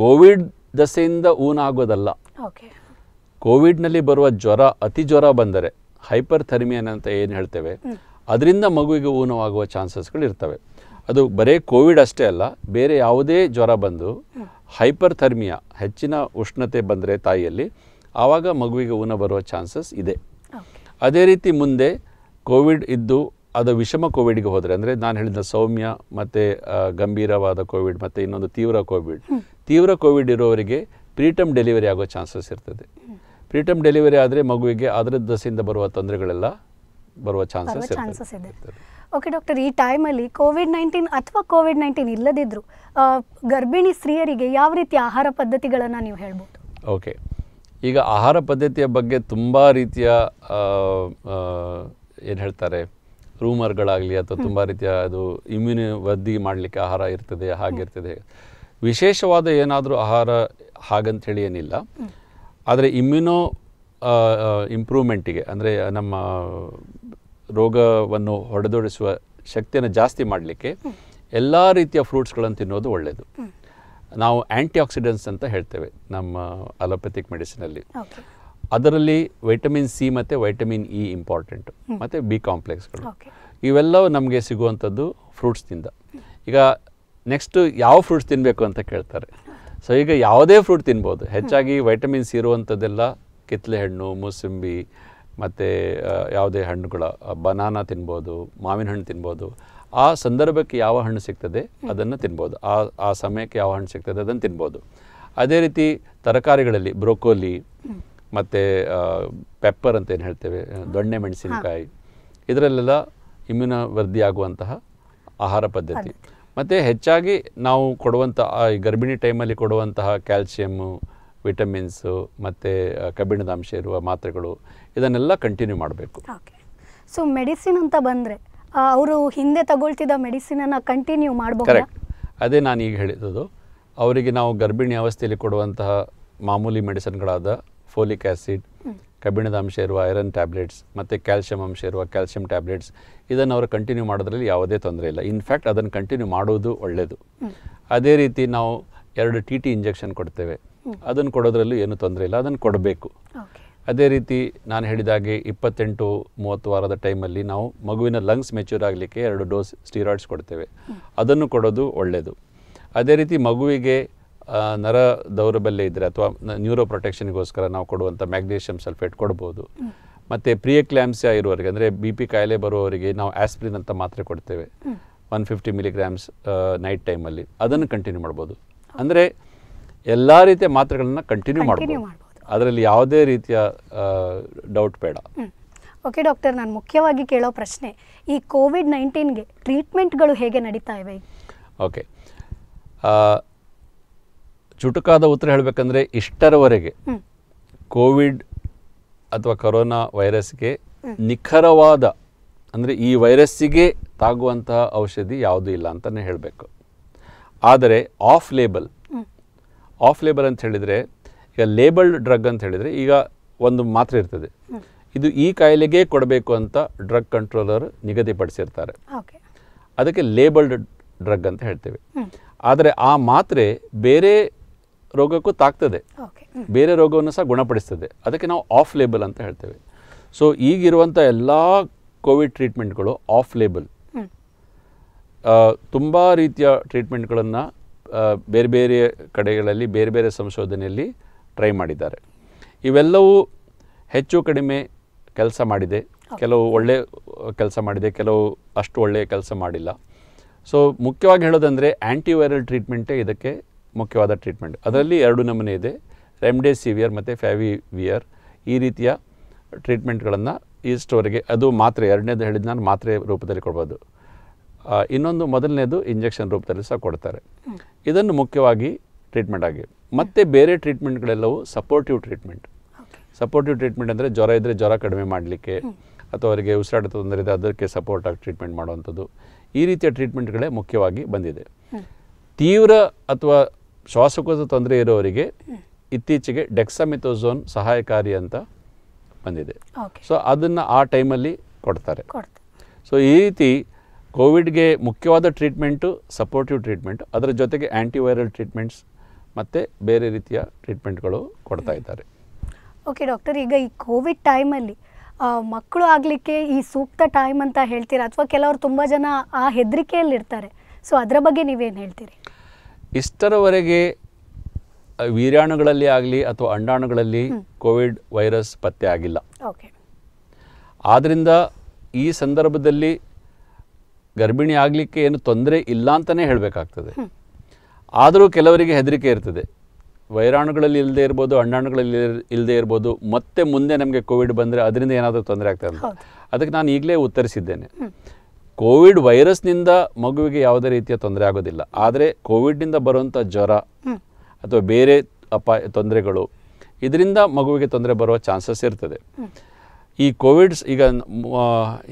ಕೋವಿಡ್ ದಸೆಯಿಂದ ಊನಾಗೋದಲ್ಲ ಕೋವಿಡ್ನಲ್ಲಿ ಬರುವ ಜ್ವರ ಅತಿ ಜ್ವರ ಬಂದರೆ ಹೈಪರ್ ಥರ್ಮಿಯನ್ ಅಂತ ಏನು ಹೇಳ್ತೇವೆ ಅದರಿಂದ ಮಗುವಿಗೆ ಊನವಾಗುವ ಚಾನ್ಸಸ್ಗಳು ಇರ್ತವೆ ಅದು ಬರೇ ಕೋವಿಡ್ ಅಷ್ಟೇ ಅಲ್ಲ ಬೇರೆ ಯಾವುದೇ ಜ್ವರ ಬಂದು ಹೈಪರ್ ಥರ್ಮಿಯಾ ಹೆಚ್ಚಿನ ಉಷ್ಣತೆ ಬಂದರೆ ತಾಯಿಯಲ್ಲಿ ಆವಾಗ ಮಗುವಿಗೆ ಊನ ಬರುವ ಚಾನ್ಸಸ್ ಇದೆ ಅದೇ ರೀತಿ ಮುಂದೆ ಕೋವಿಡ್ ಇದ್ದು ಅದು ವಿಷಮ ಕೋವಿಡ್ಗೆ ಹೋದರೆ ಅಂದರೆ ನಾನು ಹೇಳಿದ ಸೌಮ್ಯ ಮತ್ತು ಗಂಭೀರವಾದ ಕೋವಿಡ್ ಮತ್ತು ಇನ್ನೊಂದು ತೀವ್ರ ಕೋವಿಡ್ ತೀವ್ರ ಕೋವಿಡ್ ಇರೋವರಿಗೆ ಪ್ರೀಟಮ್ ಡೆಲಿವರಿ ಆಗೋ ಚಾನ್ಸಸ್ ಇರ್ತದೆ ಪ್ರೀಟಮ್ ಡೆಲಿವರಿ ಆದರೆ ಮಗುವಿಗೆ ಅದರ ದಸೆಯಿಂದ ಬರುವ ತೊಂದರೆಗಳೆಲ್ಲ ಬರುವ ಚಾನ್ಸಸ್ ಇದೆ ಓಕೆ ಡಾಕ್ಟರ್ ಈ ಟೈಮಲ್ಲಿ ಕೋವಿಡ್ ನೈನ್ಟೀನ್ ಅಥವಾ ಕೋವಿಡ್ ನೈನ್ಟೀನ್ ಇಲ್ಲದಿದ್ದರೂ ಗರ್ಭಿಣಿ ಸ್ತ್ರೀಯರಿಗೆ ಯಾವ ರೀತಿ ಆಹಾರ ಪದ್ಧತಿಗಳನ್ನು ನೀವು ಹೇಳ್ಬೋದು ಓಕೆ ಈಗ ಆಹಾರ ಪದ್ಧತಿಯ ಬಗ್ಗೆ ತುಂಬ ರೀತಿಯ ಏನು ಹೇಳ್ತಾರೆ ರೂಮರ್ಗಳಾಗಲಿ ಅಥವಾ ತುಂಬ ರೀತಿಯ ಅದು ಇಮ್ಯೂನ್ ವೃದ್ಧಿ ಮಾಡಲಿಕ್ಕೆ ಆಹಾರ ಇರ್ತದೆ ಹಾಗಿರ್ತದೆ ವಿಶೇಷವಾದ ಏನಾದರೂ ಆಹಾರ ಹಾಗಂಥೇಳಿ ಏನಿಲ್ಲ ಆದರೆ ಇಮ್ಯುನೋ ಇಂಪ್ರೂವ್ಮೆಂಟಿಗೆ ಅಂದರೆ ನಮ್ಮ ರೋಗವನ್ನು ಹೊಡೆದೊಡಿಸುವ ಶಕ್ತಿಯನ್ನು ಜಾಸ್ತಿ ಮಾಡಲಿಕ್ಕೆ ಎಲ್ಲ ರೀತಿಯ ಫ್ರೂಟ್ಸ್ಗಳನ್ನು ತಿನ್ನೋದು ಒಳ್ಳೆಯದು ನಾವು ಆ್ಯಂಟಿ ಆಕ್ಸಿಡೆಂಟ್ಸ್ ಅಂತ ಹೇಳ್ತೇವೆ ನಮ್ಮ ಅಲೋಪೆಥಿಕ್ ಮೆಡಿಸಿನಲ್ಲಿ ಅದರಲ್ಲಿ ವೈಟಮಿನ್ ಸಿ ಮತ್ತು ವೈಟಮಿನ್ ಇ ಇಂಪಾರ್ಟೆಂಟ್ ಮತ್ತು ಬಿ ಕಾಂಪ್ಲೆಕ್ಸ್ಗಳು ಇವೆಲ್ಲವೂ ನಮಗೆ ಸಿಗುವಂಥದ್ದು ಫ್ರೂಟ್ಸ್ನಿಂದ ಈಗ ನೆಕ್ಸ್ಟು ಯಾವ ಫ್ರೂಟ್ಸ್ ತಿನ್ನಬೇಕು ಅಂತ ಕೇಳ್ತಾರೆ ಸೊ ಈಗ ಯಾವುದೇ ಫ್ರೂಟ್ ತಿನ್ಬೋದು ಹೆಚ್ಚಾಗಿ ವೈಟಮಿನ್ಸ್ ಇರುವಂಥದ್ದೆಲ್ಲ ಕಿತ್ತಲೆ ಹಣ್ಣು ಮೂಸಂಬಿ ಮತ್ತು ಯಾವುದೇ ಹಣ್ಣುಗಳ ಬನಾನಾ ತಿನ್ಬೋದು ಮಾವಿನ ಹಣ್ಣು ತಿನ್ಬೋದು ಆ ಸಂದರ್ಭಕ್ಕೆ ಯಾವ ಹಣ್ಣು ಸಿಗ್ತದೆ ಅದನ್ನು ತಿನ್ಬೋದು ಆ ಆ ಸಮಯಕ್ಕೆ ಯಾವ ಹಣ್ಣು ಸಿಗ್ತದೆ ಅದನ್ನು ತಿನ್ಬೋದು ಅದೇ ರೀತಿ ತರಕಾರಿಗಳಲ್ಲಿ ಬ್ರೋಕೋಲಿ ಮತ್ತು ಪೆಪ್ಪರ್ ಅಂತ ಏನು ಹೇಳ್ತೇವೆ ದೊಣ್ಣೆ ಮೆಣಸಿನಕಾಯಿ ಇದರಲ್ಲೆಲ್ಲ ವೃದ್ಧಿ ಆಗುವಂತಹ ಆಹಾರ ಪದ್ಧತಿ ಮತ್ತು ಹೆಚ್ಚಾಗಿ ನಾವು ಕೊಡುವಂಥ ಈ ಗರ್ಭಿಣಿ ಟೈಮಲ್ಲಿ ಕೊಡುವಂತಹ ಕ್ಯಾಲ್ಸಿಯಮ್ಮು ವಿಟಮಿನ್ಸು ಮತ್ತು ಕಬ್ಬಿಣದ ಅಂಶ ಇರುವ ಮಾತ್ರೆಗಳು ಇದನ್ನೆಲ್ಲ ಕಂಟಿನ್ಯೂ ಮಾಡಬೇಕು ಸೊ ಮೆಡಿಸಿನ್ ಅಂತ ಬಂದರೆ ಅವರು ಹಿಂದೆ ತಗೊಳ್ತಿದ್ದ ಮೆಡಿಸಿನನ್ನು ಕಂಟಿನ್ಯೂ ಮಾಡಬಹುದು ಕರೆಕ್ಟ್ ಅದೇ ನಾನು ಈಗ ಹೇಳಿದ್ದು ಅವರಿಗೆ ನಾವು ಗರ್ಭಿಣಿ ಅವಸ್ಥೆಯಲ್ಲಿ ಕೊಡುವಂತಹ ಮಾಮೂಲಿ ಮೆಡಿಸಿನ್ಗಳಾದ ಫೋಲಿಕ್ ಆ್ಯಸಿಡ್ ಕಬ್ಬಿಣದ ಅಂಶ ಇರುವ ಐರನ್ ಟ್ಯಾಬ್ಲೆಟ್ಸ್ ಮತ್ತು ಕ್ಯಾಲ್ಸಿಯಂ ಅಂಶ ಇರುವ ಕ್ಯಾಲ್ಸಿಯಂ ಟ್ಯಾಬ್ಲೆಟ್ಸ್ ಇದನ್ನು ಅವರು ಕಂಟಿನ್ಯೂ ಮಾಡೋದ್ರಲ್ಲಿ ಯಾವುದೇ ತೊಂದರೆ ಇಲ್ಲ ಇನ್ಫ್ಯಾಕ್ಟ್ ಅದನ್ನು ಕಂಟಿನ್ಯೂ ಮಾಡೋದು ಒಳ್ಳೆಯದು ಅದೇ ರೀತಿ ನಾವು ಎರಡು ಟಿ ಟಿ ಇಂಜೆಕ್ಷನ್ ಕೊಡ್ತೇವೆ ಅದನ್ನು ಕೊಡೋದ್ರಲ್ಲೂ ಏನು ತೊಂದರೆ ಇಲ್ಲ ಅದನ್ನು ಕೊಡಬೇಕು ಅದೇ ರೀತಿ ನಾನು ಹೇಳಿದಾಗೆ ಇಪ್ಪತ್ತೆಂಟು ಮೂವತ್ತು ವಾರದ ಟೈಮಲ್ಲಿ ನಾವು ಮಗುವಿನ ಲಂಗ್ಸ್ ಮೆಚ್ಯೂರ್ ಆಗಲಿಕ್ಕೆ ಎರಡು ಡೋಸ್ ಸ್ಟೀರಾಯ್ಡ್ಸ್ ಕೊಡ್ತೇವೆ ಅದನ್ನು ಕೊಡೋದು ಒಳ್ಳೆಯದು ಅದೇ ರೀತಿ ಮಗುವಿಗೆ ನರ ದೌರ್ಬಲ್ಯ ಇದ್ದರೆ ಅಥವಾ ನ್ಯೂರೋ ಪ್ರೊಟೆಕ್ಷನ್ಗೋಸ್ಕರ ನಾವು ಕೊಡುವಂಥ ಮ್ಯಾಗ್ನೀಷಿಯಂ ಸಲ್ಫೇಟ್ ಕೊಡ್ಬೋದು ಮತ್ತು ಪ್ರಿಯಕ್ಲ್ಯಾಮ್ಸಿಯಾ ಇರುವವರಿಗೆ ಅಂದರೆ ಬಿ ಪಿ ಕಾಯಿಲೆ ಬರುವವರಿಗೆ ನಾವು ಆಸ್ಪ್ರಿನ್ ಅಂತ ಮಾತ್ರೆ ಕೊಡ್ತೇವೆ ಒನ್ ಫಿಫ್ಟಿ ಮಿಲಿಗ್ರಾಮ್ಸ್ ನೈಟ್ ಟೈಮಲ್ಲಿ ಅದನ್ನು ಕಂಟಿನ್ಯೂ ಮಾಡ್ಬೋದು ಅಂದರೆ ಎಲ್ಲ ರೀತಿಯ ಮಾತ್ರೆಗಳನ್ನು ಕಂಟಿನ್ಯೂ ಮಾಡ್ಬೋದು ಅದರಲ್ಲಿ ಯಾವುದೇ ರೀತಿಯ ಡೌಟ್ ಬೇಡ ಓಕೆ ಡಾಕ್ಟರ್ ನಾನು ಮುಖ್ಯವಾಗಿ ಕೇಳೋ ಪ್ರಶ್ನೆ ಈ ಕೋವಿಡ್ ನೈನ್ಟೀನ್ಗೆ ಟ್ರೀಟ್ಮೆಂಟ್ಗಳು ಹೇಗೆ ನಡೀತಾ ಇವೆ ಓಕೆ ಚುಟುಕಾದ ಉತ್ತರ ಹೇಳಬೇಕಂದ್ರೆ ಇಷ್ಟರವರೆಗೆ ಕೋವಿಡ್ ಅಥವಾ ಕೊರೋನಾ ವೈರಸ್ಗೆ ನಿಖರವಾದ ಅಂದರೆ ಈ ವೈರಸ್ಸಿಗೆ ತಾಗುವಂತಹ ಔಷಧಿ ಯಾವುದೂ ಇಲ್ಲ ಅಂತಲೇ ಹೇಳಬೇಕು ಆದರೆ ಆಫ್ ಲೇಬಲ್ ಆಫ್ ಲೇಬಲ್ ಅಂತ ಹೇಳಿದರೆ ಈಗ ಲೇಬಲ್ಡ್ ಡ್ರಗ್ ಅಂತ ಹೇಳಿದರೆ ಈಗ ಒಂದು ಮಾತ್ರೆ ಇರ್ತದೆ ಇದು ಈ ಕಾಯಿಲೆಗೆ ಕೊಡಬೇಕು ಅಂತ ಡ್ರಗ್ ಕಂಟ್ರೋಲರ್ ನಿಗದಿಪಡಿಸಿರ್ತಾರೆ ಅದಕ್ಕೆ ಲೇಬಲ್ಡ್ ಡ್ರಗ್ ಅಂತ ಹೇಳ್ತೇವೆ ಆದರೆ ಆ ಮಾತ್ರೆ ಬೇರೆ ರೋಗಕ್ಕೂ ತಾಗ್ತದೆ ಬೇರೆ ರೋಗವನ್ನು ಸಹ ಗುಣಪಡಿಸ್ತದೆ ಅದಕ್ಕೆ ನಾವು ಆಫ್ ಲೇಬಲ್ ಅಂತ ಹೇಳ್ತೇವೆ ಸೊ ಈಗಿರುವಂಥ ಎಲ್ಲ ಕೋವಿಡ್ ಟ್ರೀಟ್ಮೆಂಟ್ಗಳು ಆಫ್ ಲೇಬಲ್ ತುಂಬ ರೀತಿಯ ಟ್ರೀಟ್ಮೆಂಟ್ಗಳನ್ನು ಬೇರೆ ಬೇರೆ ಕಡೆಗಳಲ್ಲಿ ಬೇರೆ ಬೇರೆ ಸಂಶೋಧನೆಯಲ್ಲಿ ಟ್ರೈ ಮಾಡಿದ್ದಾರೆ ಇವೆಲ್ಲವೂ ಹೆಚ್ಚು ಕಡಿಮೆ ಕೆಲಸ ಮಾಡಿದೆ ಕೆಲವು ಒಳ್ಳೆ ಕೆಲಸ ಮಾಡಿದೆ ಕೆಲವು ಅಷ್ಟು ಒಳ್ಳೆಯ ಕೆಲಸ ಮಾಡಿಲ್ಲ ಸೊ ಮುಖ್ಯವಾಗಿ ಹೇಳೋದಂದರೆ ಆ್ಯಂಟಿವೈರಲ್ ಟ್ರೀಟ್ಮೆಂಟೇ ಇದಕ್ಕೆ ಮುಖ್ಯವಾದ ಟ್ರೀಟ್ಮೆಂಟ್ ಅದರಲ್ಲಿ ಎರಡು ನಮೂನೆ ಇದೆ ರೆಮ್ಡೆಸಿವಿಯರ್ ಮತ್ತು ಫ್ಯಾವಿವಿಯರ್ ಈ ರೀತಿಯ ಟ್ರೀಟ್ಮೆಂಟ್ಗಳನ್ನು ಈ ಸ್ಟೋರಿಗೆ ಅದು ಮಾತ್ರೆ ಎರಡನೇದು ಹೇಳಿದ ನಾನು ಮಾತ್ರೆ ರೂಪದಲ್ಲಿ ಕೊಡ್ಬೋದು ಇನ್ನೊಂದು ಮೊದಲನೇದು ಇಂಜೆಕ್ಷನ್ ರೂಪದಲ್ಲಿ ಸಹ ಕೊಡ್ತಾರೆ ಇದನ್ನು ಮುಖ್ಯವಾಗಿ ಟ್ರೀಟ್ಮೆಂಟ್ ಆಗಿ ಮತ್ತೆ ಬೇರೆ ಟ್ರೀಟ್ಮೆಂಟ್ಗಳೆಲ್ಲವೂ ಸಪೋರ್ಟಿವ್ ಟ್ರೀಟ್ಮೆಂಟ್ ಸಪೋರ್ಟಿವ್ ಟ್ರೀಟ್ಮೆಂಟ್ ಅಂದರೆ ಜ್ವರ ಇದ್ದರೆ ಜ್ವರ ಕಡಿಮೆ ಮಾಡಲಿಕ್ಕೆ ಅಥವಾ ಅವರಿಗೆ ಉಸಿರಾಟ ತೊಂದರೆ ಇದೆ ಅದಕ್ಕೆ ಸಪೋರ್ಟ್ ಆಗಿ ಟ್ರೀಟ್ಮೆಂಟ್ ಮಾಡುವಂಥದ್ದು ಈ ರೀತಿಯ ಟ್ರೀಟ್ಮೆಂಟ್ಗಳೇ ಮುಖ್ಯವಾಗಿ ಬಂದಿದೆ ತೀವ್ರ ಅಥವಾ ಶ್ವಾಸಕೋಶ ತೊಂದರೆ ಇರೋರಿಗೆ ಇತ್ತೀಚೆಗೆ ಡೆಕ್ಸಾಮಿಥೋಝೋನ್ ಸಹಾಯಕಾರಿ ಅಂತ ಬಂದಿದೆ ಸೊ ಅದನ್ನು ಆ ಟೈಮಲ್ಲಿ ಕೊಡ್ತಾರೆ ಸೊ ಈ ರೀತಿ ಕೋವಿಡ್ಗೆ ಮುಖ್ಯವಾದ ಟ್ರೀಟ್ಮೆಂಟು ಸಪೋರ್ಟಿವ್ ಟ್ರೀಟ್ಮೆಂಟ್ ಅದರ ಜೊತೆಗೆ ಆ್ಯಂಟಿವೈರಲ್ ಟ್ರೀಟ್ಮೆಂಟ್ಸ್ ಮತ್ತೆ ಬೇರೆ ರೀತಿಯ ಟ್ರೀಟ್ಮೆಂಟ್ಗಳು ಕೊಡ್ತಾ ಇದ್ದಾರೆ ಓಕೆ ಡಾಕ್ಟರ್ ಈಗ ಈ ಕೋವಿಡ್ ಟೈಮಲ್ಲಿ ಮಕ್ಕಳು ಆಗಲಿಕ್ಕೆ ಈ ಸೂಕ್ತ ಟೈಮ್ ಅಂತ ಹೇಳ್ತೀರಾ ಅಥವಾ ಕೆಲವರು ತುಂಬ ಜನ ಆ ಇರ್ತಾರೆ ಸೊ ಅದರ ಬಗ್ಗೆ ನೀವೇನು ಹೇಳ್ತೀರಿ ಇಷ್ಟರವರೆಗೆ ವೀರ್ಯಾಣುಗಳಲ್ಲಿ ಆಗಲಿ ಅಥವಾ ಅಂಡಾಣುಗಳಲ್ಲಿ ಕೋವಿಡ್ ವೈರಸ್ ಪತ್ತೆ ಆಗಿಲ್ಲ ಓಕೆ ಆದ್ದರಿಂದ ಈ ಸಂದರ್ಭದಲ್ಲಿ ಗರ್ಭಿಣಿ ಆಗಲಿಕ್ಕೆ ಏನು ತೊಂದರೆ ಇಲ್ಲ ಅಂತಲೇ ಹೇಳಬೇಕಾಗ್ತದೆ ಆದರೂ ಕೆಲವರಿಗೆ ಹೆದರಿಕೆ ಇರ್ತದೆ ವೈರಾಣುಗಳಲ್ಲಿ ಇಲ್ಲದೆ ಇರ್ಬೋದು ಅಣ್ಣಾಣುಗಳಲ್ಲಿ ಇಲ್ಲದೆ ಇರ್ಬೋದು ಮತ್ತೆ ಮುಂದೆ ನಮಗೆ ಕೋವಿಡ್ ಬಂದರೆ ಅದರಿಂದ ಏನಾದರೂ ತೊಂದರೆ ಆಗ್ತದೆ ಅದಕ್ಕೆ ನಾನು ಈಗಲೇ ಉತ್ತರಿಸಿದ್ದೇನೆ ಕೋವಿಡ್ ವೈರಸ್ನಿಂದ ಮಗುವಿಗೆ ಯಾವುದೇ ರೀತಿಯ ತೊಂದರೆ ಆಗೋದಿಲ್ಲ ಆದರೆ ಕೋವಿಡ್ನಿಂದ ಬರುವಂಥ ಜ್ವರ ಅಥವಾ ಬೇರೆ ಅಪಾಯ ತೊಂದರೆಗಳು ಇದರಿಂದ ಮಗುವಿಗೆ ತೊಂದರೆ ಬರುವ ಚಾನ್ಸಸ್ ಇರ್ತದೆ ಈ ಕೋವಿಡ್ಸ್ ಈಗ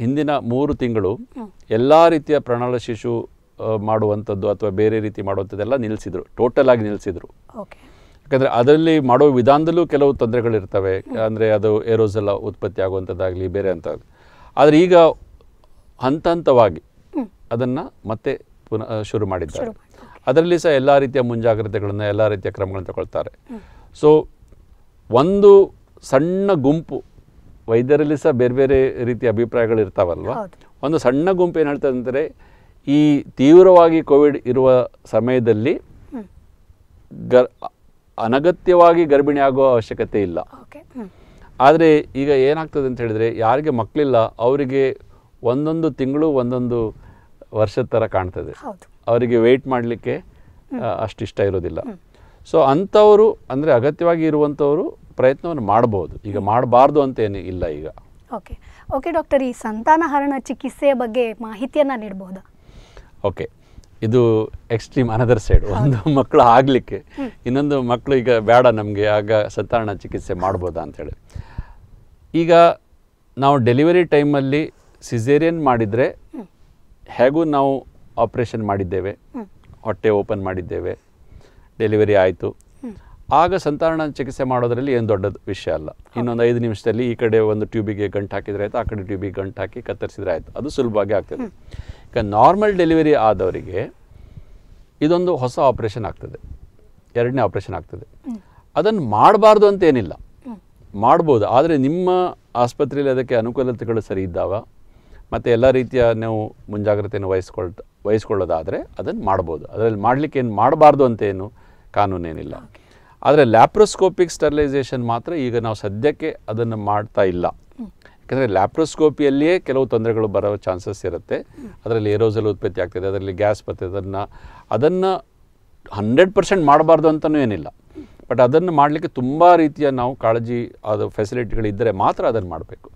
ಹಿಂದಿನ ಮೂರು ತಿಂಗಳು ಎಲ್ಲ ರೀತಿಯ ಪ್ರಣಾಳ ಶಿಶು ಮಾಡುವಂಥದ್ದು ಅಥವಾ ಬೇರೆ ರೀತಿ ಮಾಡುವಂಥದ್ದೆಲ್ಲ ನಿಲ್ಲಿಸಿದರು ಟೋಟಲ್ ಆಗಿ ನಿಲ್ಲಿಸಿದರು ಯಾಕಂದರೆ ಅದರಲ್ಲಿ ಮಾಡೋ ವಿಧಾನದಲ್ಲೂ ಕೆಲವು ತೊಂದರೆಗಳಿರ್ತವೆ ಅಂದರೆ ಅದು ಏರೋಸೆಲ್ಲ ಉತ್ಪತ್ತಿ ಆಗುವಂಥದ್ದಾಗಲಿ ಬೇರೆ ಅಂತ ಆದರೆ ಈಗ ಹಂತ ಹಂತವಾಗಿ ಅದನ್ನು ಮತ್ತೆ ಪುನಃ ಶುರು ಮಾಡಿದ್ದಾರೆ ಅದರಲ್ಲಿ ಸಹ ಎಲ್ಲ ರೀತಿಯ ಮುಂಜಾಗ್ರತೆಗಳನ್ನು ಎಲ್ಲ ರೀತಿಯ ಕ್ರಮಗಳನ್ನು ತಗೊಳ್ತಾರೆ ಸೊ ಒಂದು ಸಣ್ಣ ಗುಂಪು ವೈದ್ಯರಲ್ಲಿ ಸಹ ಬೇರೆ ಬೇರೆ ರೀತಿಯ ಅಭಿಪ್ರಾಯಗಳು ಇರ್ತಾವಲ್ವ ಒಂದು ಸಣ್ಣ ಗುಂಪು ಏನು ಹೇಳ್ತದೆ ಅಂದರೆ ಈ ತೀವ್ರವಾಗಿ ಕೋವಿಡ್ ಇರುವ ಸಮಯದಲ್ಲಿ ಗರ್ ಅನಗತ್ಯವಾಗಿ ಗರ್ಭಿಣಿ ಆಗುವ ಅವಶ್ಯಕತೆ ಇಲ್ಲ ಆದರೆ ಈಗ ಏನಾಗ್ತದೆ ಅಂತ ಹೇಳಿದರೆ ಯಾರಿಗೆ ಮಕ್ಕಳಿಲ್ಲ ಅವರಿಗೆ ಒಂದೊಂದು ತಿಂಗಳು ಒಂದೊಂದು ವರ್ಷದ ಥರ ಕಾಣ್ತದೆ ಅವರಿಗೆ ವೆಯ್ಟ್ ಮಾಡಲಿಕ್ಕೆ ಅಷ್ಟಿಷ್ಟ ಇರೋದಿಲ್ಲ ಸೊ ಅಂಥವರು ಅಂದರೆ ಅಗತ್ಯವಾಗಿ ಇರುವಂಥವರು ಪ್ರಯತ್ನವನ್ನು ಮಾಡಬಹುದು ಈಗ ಮಾಡಬಾರ್ದು ಅಂತ ಏನು ಇಲ್ಲ ಈಗ ಓಕೆ ಓಕೆ ಡಾಕ್ಟರ್ ಈ ಸಂತಾನಹರಣ ಚಿಕಿತ್ಸೆಯ ಬಗ್ಗೆ ಮಾಹಿತಿಯನ್ನು ನೀಡಬಹುದಾ ಓಕೆ ಇದು ಎಕ್ಸ್ಟ್ರೀಮ್ ಅನದರ್ ಸೈಡ್ ಒಂದು ಮಕ್ಕಳು ಆಗಲಿಕ್ಕೆ ಇನ್ನೊಂದು ಮಕ್ಕಳು ಈಗ ಬೇಡ ನಮಗೆ ಆಗ ಸತ್ತಾರಣ ಚಿಕಿತ್ಸೆ ಮಾಡ್ಬೋದಾ ಅಂಥೇಳಿ ಈಗ ನಾವು ಡೆಲಿವರಿ ಟೈಮಲ್ಲಿ ಸಿಝೇರಿಯನ್ ಮಾಡಿದರೆ ಹೇಗೂ ನಾವು ಆಪ್ರೇಷನ್ ಮಾಡಿದ್ದೇವೆ ಹೊಟ್ಟೆ ಓಪನ್ ಮಾಡಿದ್ದೇವೆ ಡೆಲಿವರಿ ಆಯಿತು ಆಗ ಸಂತಾನ ಚಿಕಿತ್ಸೆ ಮಾಡೋದರಲ್ಲಿ ಏನು ದೊಡ್ಡ ವಿಷಯ ಅಲ್ಲ ಇನ್ನೊಂದು ಐದು ನಿಮಿಷದಲ್ಲಿ ಈ ಕಡೆ ಒಂದು ಟ್ಯೂಬಿಗೆ ಗಂಟು ಹಾಕಿದ್ರೆ ಆಯಿತು ಆ ಕಡೆ ಟ್ಯೂಬಿಗೆ ಗಂಟು ಹಾಕಿ ಕತ್ತರಿಸಿದ್ರೆ ಆಯಿತು ಅದು ಸುಲಭವಾಗಿ ಆಗ್ತದೆ ಈಗ ನಾರ್ಮಲ್ ಡೆಲಿವರಿ ಆದವರಿಗೆ ಇದೊಂದು ಹೊಸ ಆಪ್ರೇಷನ್ ಆಗ್ತದೆ ಎರಡನೇ ಆಪ್ರೇಷನ್ ಆಗ್ತದೆ ಅದನ್ನು ಮಾಡಬಾರ್ದು ಅಂತ ಏನಿಲ್ಲ ಮಾಡ್ಬೋದು ಆದರೆ ನಿಮ್ಮ ಆಸ್ಪತ್ರೆಯಲ್ಲಿ ಅದಕ್ಕೆ ಅನುಕೂಲತೆಗಳು ಸರಿ ಇದ್ದಾವ ಮತ್ತು ಎಲ್ಲ ರೀತಿಯ ನೀವು ಮುಂಜಾಗ್ರತೆಯನ್ನು ವಹಿಸ್ಕೊಳ್ ವಹಿಸ್ಕೊಳ್ಳೋದಾದರೆ ಅದನ್ನು ಮಾಡ್ಬೋದು ಅದರಲ್ಲಿ ಮಾಡಲಿಕ್ಕೆ ಏನು ಮಾಡಬಾರ್ದು ಅಂತ ಏನು ಕಾನೂನೇನಿಲ್ಲ ಆದರೆ ಲ್ಯಾಪ್ರೋಸ್ಕೋಪಿಕ್ ಸ್ಟರ್ಲೈಸೇಷನ್ ಮಾತ್ರ ಈಗ ನಾವು ಸದ್ಯಕ್ಕೆ ಅದನ್ನು ಮಾಡ್ತಾ ಇಲ್ಲ ಯಾಕಂದರೆ ಲ್ಯಾಪ್ರೋಸ್ಕೋಪಿಯಲ್ಲಿಯೇ ಕೆಲವು ತೊಂದರೆಗಳು ಬರೋ ಚಾನ್ಸಸ್ ಇರುತ್ತೆ ಅದರಲ್ಲಿ ಏರೋಸಲ್ ಉತ್ಪತ್ತಿ ಆಗ್ತದೆ ಅದರಲ್ಲಿ ಗ್ಯಾಸ್ ಬರ್ತದೆ ಅದನ್ನು ಅದನ್ನು ಹಂಡ್ರೆಡ್ ಪರ್ಸೆಂಟ್ ಮಾಡಬಾರ್ದು ಅಂತಲೂ ಏನಿಲ್ಲ ಬಟ್ ಅದನ್ನು ಮಾಡಲಿಕ್ಕೆ ತುಂಬ ರೀತಿಯ ನಾವು ಕಾಳಜಿ ಅದು ಫೆಸಿಲಿಟಿಗಳಿದ್ದರೆ ಮಾತ್ರ ಅದನ್ನು ಮಾಡಬೇಕು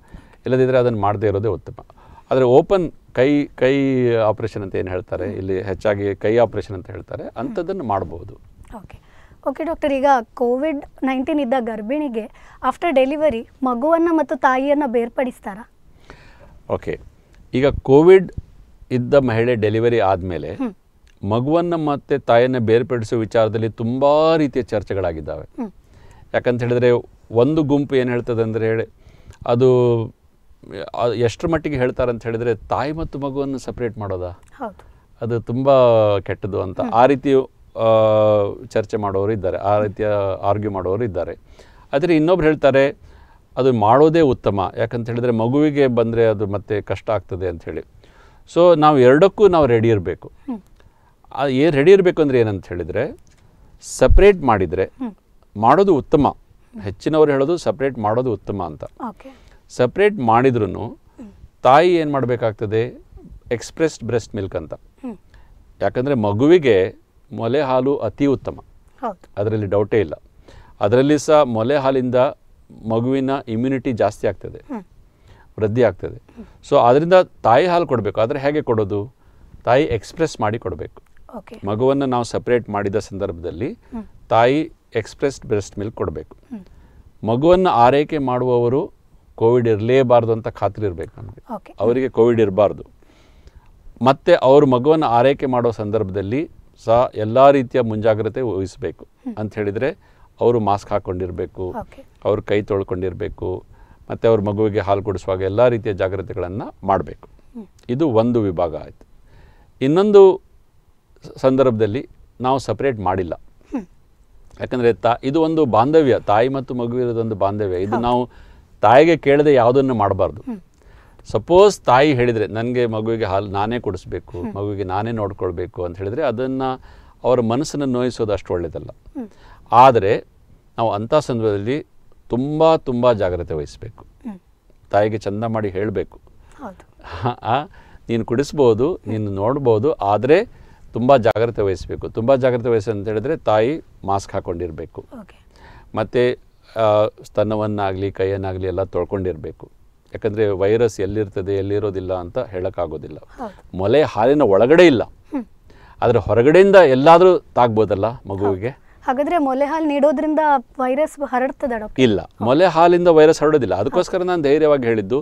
ಇಲ್ಲದಿದ್ದರೆ ಅದನ್ನು ಮಾಡದೇ ಇರೋದೇ ಉತ್ತಮ ಆದರೆ ಓಪನ್ ಕೈ ಕೈ ಆಪ್ರೇಷನ್ ಅಂತ ಏನು ಹೇಳ್ತಾರೆ ಇಲ್ಲಿ ಹೆಚ್ಚಾಗಿ ಕೈ ಆಪ್ರೇಷನ್ ಅಂತ ಹೇಳ್ತಾರೆ ಅಂಥದ್ದನ್ನು ಮಾಡ್ಬೋದು ಓಕೆ ಓಕೆ ಡಾಕ್ಟರ್ ಈಗ ಕೋವಿಡ್ ನೈನ್ಟೀನ್ ಇದ್ದ ಗರ್ಭಿಣಿಗೆ ಆಫ್ಟರ್ ಡೆಲಿವರಿ ಮಗುವನ್ನು ಮತ್ತು ತಾಯಿಯನ್ನು ಬೇರ್ಪಡಿಸ್ತಾರಾ ಓಕೆ ಈಗ ಕೋವಿಡ್ ಇದ್ದ ಮಹಿಳೆ ಡೆಲಿವರಿ ಆದಮೇಲೆ ಮಗುವನ್ನು ಮತ್ತು ತಾಯಿಯನ್ನು ಬೇರ್ಪಡಿಸುವ ವಿಚಾರದಲ್ಲಿ ತುಂಬ ರೀತಿಯ ಚರ್ಚೆಗಳಾಗಿದ್ದಾವೆ ಯಾಕಂತ ಹೇಳಿದ್ರೆ ಒಂದು ಗುಂಪು ಏನು ಹೇಳ್ತದೆ ಅಂದರೆ ಹೇಳಿ ಅದು ಎಷ್ಟರ ಮಟ್ಟಿಗೆ ಹೇಳ್ತಾರೆ ಅಂತ ಹೇಳಿದರೆ ತಾಯಿ ಮತ್ತು ಮಗುವನ್ನು ಸಪ್ರೇಟ್ ಮಾಡೋದಾ ಅದು ತುಂಬ ಕೆಟ್ಟದ್ದು ಅಂತ ಆ ರೀತಿ ಚರ್ಚೆ ಮಾಡೋರು ಇದ್ದಾರೆ ಆ ರೀತಿಯ ಆರ್ಗ್ಯೂ ಮಾಡೋರು ಇದ್ದಾರೆ ಆದರೆ ಇನ್ನೊಬ್ರು ಹೇಳ್ತಾರೆ ಅದು ಮಾಡೋದೇ ಉತ್ತಮ ಯಾಕಂತ ಹೇಳಿದರೆ ಮಗುವಿಗೆ ಬಂದರೆ ಅದು ಮತ್ತೆ ಕಷ್ಟ ಆಗ್ತದೆ ಅಂಥೇಳಿ ಸೊ ನಾವು ಎರಡಕ್ಕೂ ನಾವು ರೆಡಿ ಇರಬೇಕು ಏನು ರೆಡಿ ಇರಬೇಕು ಅಂದರೆ ಏನಂತ ಹೇಳಿದರೆ ಸಪ್ರೇಟ್ ಮಾಡಿದರೆ ಮಾಡೋದು ಉತ್ತಮ ಹೆಚ್ಚಿನವರು ಹೇಳೋದು ಸಪ್ರೇಟ್ ಮಾಡೋದು ಉತ್ತಮ ಅಂತ ಸಪ್ರೇಟ್ ಮಾಡಿದ್ರೂ ತಾಯಿ ಏನು ಮಾಡಬೇಕಾಗ್ತದೆ ಎಕ್ಸ್ಪ್ರೆಸ್ಡ್ ಬ್ರೆಸ್ಟ್ ಮಿಲ್ಕ್ ಅಂತ ಯಾಕಂದರೆ ಮಗುವಿಗೆ ಮೊಲೆ ಹಾಲು ಅತಿ ಉತ್ತಮ ಅದರಲ್ಲಿ ಡೌಟೇ ಇಲ್ಲ ಅದರಲ್ಲಿ ಸಹ ಮೊಲೆ ಹಾಲಿಂದ ಮಗುವಿನ ಇಮ್ಯುನಿಟಿ ಜಾಸ್ತಿ ಆಗ್ತದೆ ವೃದ್ಧಿ ಆಗ್ತದೆ ಸೊ ಅದರಿಂದ ತಾಯಿ ಹಾಲು ಕೊಡಬೇಕು ಆದರೆ ಹೇಗೆ ಕೊಡೋದು ತಾಯಿ ಎಕ್ಸ್ಪ್ರೆಸ್ ಮಾಡಿ ಕೊಡಬೇಕು ಮಗುವನ್ನು ನಾವು ಸಪ್ರೇಟ್ ಮಾಡಿದ ಸಂದರ್ಭದಲ್ಲಿ ತಾಯಿ ಎಕ್ಸ್ಪ್ರೆಸ್ಡ್ ಬ್ರೆಸ್ಟ್ ಮಿಲ್ಕ್ ಕೊಡಬೇಕು ಮಗುವನ್ನು ಆರೈಕೆ ಮಾಡುವವರು ಕೋವಿಡ್ ಇರಲೇಬಾರ್ದು ಅಂತ ಖಾತ್ರಿ ಇರಬೇಕು ನಮಗೆ ಅವರಿಗೆ ಕೋವಿಡ್ ಇರಬಾರ್ದು ಮತ್ತು ಅವರು ಮಗುವನ್ನು ಆರೈಕೆ ಮಾಡೋ ಸಂದರ್ಭದಲ್ಲಿ ಸಹ ಎಲ್ಲ ರೀತಿಯ ಮುಂಜಾಗ್ರತೆ ವಹಿಸಬೇಕು ಅಂತ ಹೇಳಿದರೆ ಅವರು ಮಾಸ್ಕ್ ಹಾಕ್ಕೊಂಡಿರಬೇಕು ಅವ್ರ ಕೈ ತೊಳ್ಕೊಂಡಿರಬೇಕು ಮತ್ತು ಅವ್ರ ಮಗುವಿಗೆ ಹಾಲು ಕುಡಿಸುವಾಗ ಎಲ್ಲ ರೀತಿಯ ಜಾಗ್ರತೆಗಳನ್ನು ಮಾಡಬೇಕು ಇದು ಒಂದು ವಿಭಾಗ ಆಯಿತು ಇನ್ನೊಂದು ಸಂದರ್ಭದಲ್ಲಿ ನಾವು ಸಪ್ರೇಟ್ ಮಾಡಿಲ್ಲ ಯಾಕಂದರೆ ತಾ ಇದು ಒಂದು ಬಾಂಧವ್ಯ ತಾಯಿ ಮತ್ತು ಮಗುವಿರೋದೊಂದು ಬಾಂಧವ್ಯ ಇದು ನಾವು ತಾಯಿಗೆ ಕೇಳದೆ ಯಾವುದನ್ನು ಮಾಡಬಾರ್ದು ಸಪೋಸ್ ತಾಯಿ ಹೇಳಿದರೆ ನನಗೆ ಮಗುವಿಗೆ ಹಾಲು ನಾನೇ ಕುಡಿಸ್ಬೇಕು ಮಗುವಿಗೆ ನಾನೇ ನೋಡ್ಕೊಳ್ಬೇಕು ಅಂತ ಹೇಳಿದರೆ ಅದನ್ನು ಅವರ ಮನಸ್ಸನ್ನು ನೋಯಿಸೋದು ಅಷ್ಟು ಒಳ್ಳೆಯದಲ್ಲ ಆದರೆ ನಾವು ಅಂಥ ಸಂದರ್ಭದಲ್ಲಿ ತುಂಬ ತುಂಬ ಜಾಗ್ರತೆ ವಹಿಸಬೇಕು ತಾಯಿಗೆ ಚಂದ ಮಾಡಿ ಹೇಳಬೇಕು ನೀನು ಕುಡಿಸ್ಬೋದು ನೀನು ನೋಡ್ಬೋದು ಆದರೆ ತುಂಬ ಜಾಗ್ರತೆ ವಹಿಸಬೇಕು ತುಂಬ ಜಾಗ್ರತೆ ವಹಿಸಿ ಅಂತ ಹೇಳಿದ್ರೆ ತಾಯಿ ಮಾಸ್ಕ್ ಹಾಕ್ಕೊಂಡಿರಬೇಕು ಮತ್ತು ಸ್ತನವನ್ನಾಗಲಿ ಕೈಯನ್ನಾಗಲಿ ಎಲ್ಲ ತೊಳ್ಕೊಂಡಿರಬೇಕು ಯಾಕಂದ್ರೆ ವೈರಸ್ ಎಲ್ಲಿರ್ತದೆ ಎಲ್ಲಿರೋದಿಲ್ಲ ಅಂತ ಹೇಳೋಕ್ಕಾಗೋದಿಲ್ಲ ಮೊಲೆ ಹಾಲಿನ ಒಳಗಡೆ ಇಲ್ಲ ಆದ್ರೆ ಹೊರಗಡೆಯಿಂದ ಎಲ್ಲಾದ್ರೂ ತಾಗ್ಬೋದಲ್ಲ ಮಗುವಿಗೆ ಹಾಗಾದ್ರೆ ಮೊಲೆ ಹಾಲು ನೀಡೋದ್ರಿಂದ ವೈರಸ್ ಹರಡ್ತದ ಇಲ್ಲ ಮೊಲೆ ಹಾಲಿಂದ ವೈರಸ್ ಹರಡೋದಿಲ್ಲ ಅದಕ್ಕೋಸ್ಕರ ನಾನು ಧೈರ್ಯವಾಗಿ ಹೇಳಿದ್ದು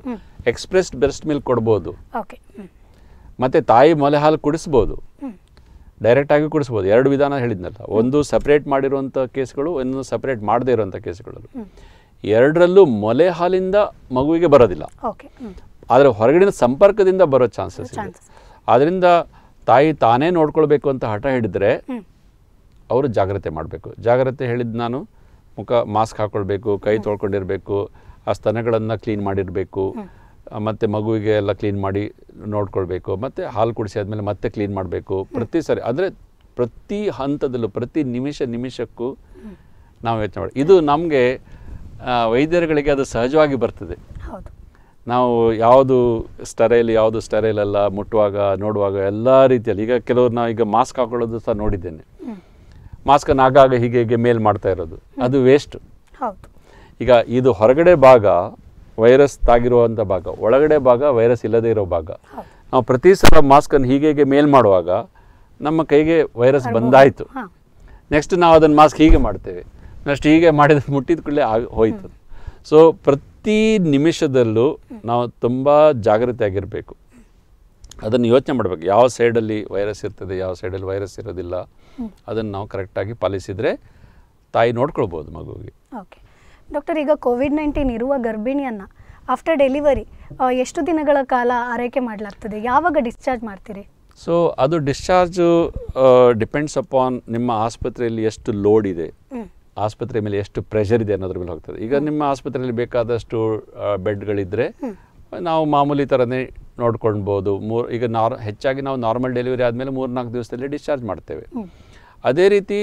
ಎಕ್ಸ್ಪ್ರೆಸ್ಡ್ ಬ್ರೆಸ್ಟ್ ಮಿಲ್ಕ್ ಕೊಡ್ಬೋದು ಮತ್ತೆ ತಾಯಿ ಮೊಲೆ ಹಾಲು ಕುಡಿಸ್ಬೋದು ಡೈರೆಕ್ಟ್ ಆಗಿ ಕುಡಿಸ್ಬೋದು ಎರಡು ವಿಧಾನ ಹೇಳಿದ್ನಲ್ಲ ಒಂದು ಸಪರೇಟ್ ಮಾಡಿರುವಂಥ ಕೇಸ್ಗಳು ಇನ್ನೊಂದು ಸಪರೇಟ್ ಮಾಡದೇ ಇರುವಂತಹ ಕೇಸ್ಗಳು ಎರಡರಲ್ಲೂ ಮೊಲೆ ಹಾಲಿಂದ ಮಗುವಿಗೆ ಬರೋದಿಲ್ಲ ಆದರೆ ಹೊರಗಡೆ ಸಂಪರ್ಕದಿಂದ ಬರೋ ಚಾನ್ಸಸ್ ಇದೆ ಆದ್ರಿಂದ ತಾಯಿ ತಾನೇ ನೋಡ್ಕೊಳ್ಬೇಕು ಅಂತ ಹಠ ಹಿಡಿದ್ರೆ ಅವರು ಜಾಗ್ರತೆ ಮಾಡಬೇಕು ಜಾಗ್ರತೆ ಹೇಳಿದ್ದು ನಾನು ಮುಖ ಮಾಸ್ಕ್ ಹಾಕ್ಕೊಳ್ಬೇಕು ಕೈ ತೊಳ್ಕೊಂಡಿರಬೇಕು ಆ ಸ್ತನಗಳನ್ನು ಕ್ಲೀನ್ ಮಾಡಿರಬೇಕು ಮತ್ತು ಮಗುವಿಗೆ ಎಲ್ಲ ಕ್ಲೀನ್ ಮಾಡಿ ನೋಡ್ಕೊಳ್ಬೇಕು ಮತ್ತು ಹಾಲು ಕುಡಿಸಿ ಆದಮೇಲೆ ಮತ್ತೆ ಕ್ಲೀನ್ ಮಾಡಬೇಕು ಪ್ರತಿ ಸರಿ ಅಂದರೆ ಪ್ರತಿ ಹಂತದಲ್ಲೂ ಪ್ರತಿ ನಿಮಿಷ ನಿಮಿಷಕ್ಕೂ ನಾವು ಯೋಚನೆ ಮಾಡಿ ಇದು ನಮಗೆ ವೈದ್ಯರುಗಳಿಗೆ ಅದು ಸಹಜವಾಗಿ ಬರ್ತದೆ ನಾವು ಯಾವುದು ಸ್ಟರೈಲ್ ಯಾವುದು ಸ್ಟರೈಲ್ ಅಲ್ಲ ಮುಟ್ಟುವಾಗ ನೋಡುವಾಗ ಎಲ್ಲ ರೀತಿಯಲ್ಲಿ ಈಗ ಕೆಲವರು ನಾವು ಈಗ ಮಾಸ್ಕ್ ಹಾಕೊಳ್ಳೋದು ಸಹ ನೋಡಿದ್ದೇನೆ ಮಾಸ್ಕನ್ನು ಆಗಾಗ ಹೀಗೆ ಹೀಗೆ ಮೇಲ್ ಮಾಡ್ತಾ ಇರೋದು ಅದು ವೇಸ್ಟ್ ಈಗ ಇದು ಹೊರಗಡೆ ಭಾಗ ವೈರಸ್ ತಾಗಿರುವಂಥ ಭಾಗ ಒಳಗಡೆ ಭಾಗ ವೈರಸ್ ಇಲ್ಲದೇ ಇರೋ ಭಾಗ ನಾವು ಪ್ರತಿ ಸಲ ಮಾಸ್ಕನ್ನು ಹೀಗೆ ಹೀಗೆ ಮೇಲ್ ಮಾಡುವಾಗ ನಮ್ಮ ಕೈಗೆ ವೈರಸ್ ಬಂದಾಯಿತು ನೆಕ್ಸ್ಟ್ ನಾವು ಅದನ್ನು ಮಾಸ್ಕ್ ಹೀಗೆ ಮಾಡ್ತೇವೆ ನೆಕ್ಸ್ಟ್ ಹೀಗೆ ಮಾಡಿದ ಮುಟ್ಟಿದ ಕೂಡಲೇ ಆಗ ಹೋಯ್ತದೆ ಸೊ ಪ್ರತಿ ನಿಮಿಷದಲ್ಲೂ ನಾವು ತುಂಬ ಜಾಗೃತಿಯಾಗಿರಬೇಕು ಅದನ್ನು ಯೋಚನೆ ಮಾಡಬೇಕು ಯಾವ ಸೈಡಲ್ಲಿ ವೈರಸ್ ಇರ್ತದೆ ಯಾವ ಸೈಡಲ್ಲಿ ವೈರಸ್ ಇರೋದಿಲ್ಲ ಅದನ್ನು ನಾವು ಕರೆಕ್ಟಾಗಿ ಪಾಲಿಸಿದರೆ ತಾಯಿ ನೋಡ್ಕೊಳ್ಬೋದು ಮಗುವಿಗೆ ಓಕೆ ಡಾಕ್ಟರ್ ಈಗ ಕೋವಿಡ್ ನೈನ್ಟೀನ್ ಇರುವ ಗರ್ಭಿಣಿಯನ್ನು ಆಫ್ಟರ್ ಡೆಲಿವರಿ ಎಷ್ಟು ದಿನಗಳ ಕಾಲ ಆರೈಕೆ ಮಾಡಲಾಗ್ತದೆ ಯಾವಾಗ ಡಿಸ್ಚಾರ್ಜ್ ಮಾಡ್ತೀರಿ ಸೊ ಅದು ಡಿಸ್ಚಾರ್ಜು ಡಿಪೆಂಡ್ಸ್ ಅಪಾನ್ ನಿಮ್ಮ ಆಸ್ಪತ್ರೆಯಲ್ಲಿ ಎಷ್ಟು ಲೋಡ್ ಇದೆ ಆಸ್ಪತ್ರೆ ಮೇಲೆ ಎಷ್ಟು ಪ್ರೆಷರ್ ಇದೆ ಅನ್ನೋದ್ರ ಮೇಲೆ ಹೋಗ್ತದೆ ಈಗ ನಿಮ್ಮ ಆಸ್ಪತ್ರೆಯಲ್ಲಿ ಬೇಕಾದಷ್ಟು ಬೆಡ್ಗಳಿದ್ದರೆ ನಾವು ಮಾಮೂಲಿ ಥರನೇ ನೋಡ್ಕೊಳ್ಬೋದು ಮೂರು ಈಗ ನಾರ್ ಹೆಚ್ಚಾಗಿ ನಾವು ನಾರ್ಮಲ್ ಡೆಲಿವರಿ ಆದಮೇಲೆ ಮೂರು ನಾಲ್ಕು ದಿವಸದಲ್ಲಿ ಡಿಸ್ಚಾರ್ಜ್ ಮಾಡ್ತೇವೆ ಅದೇ ರೀತಿ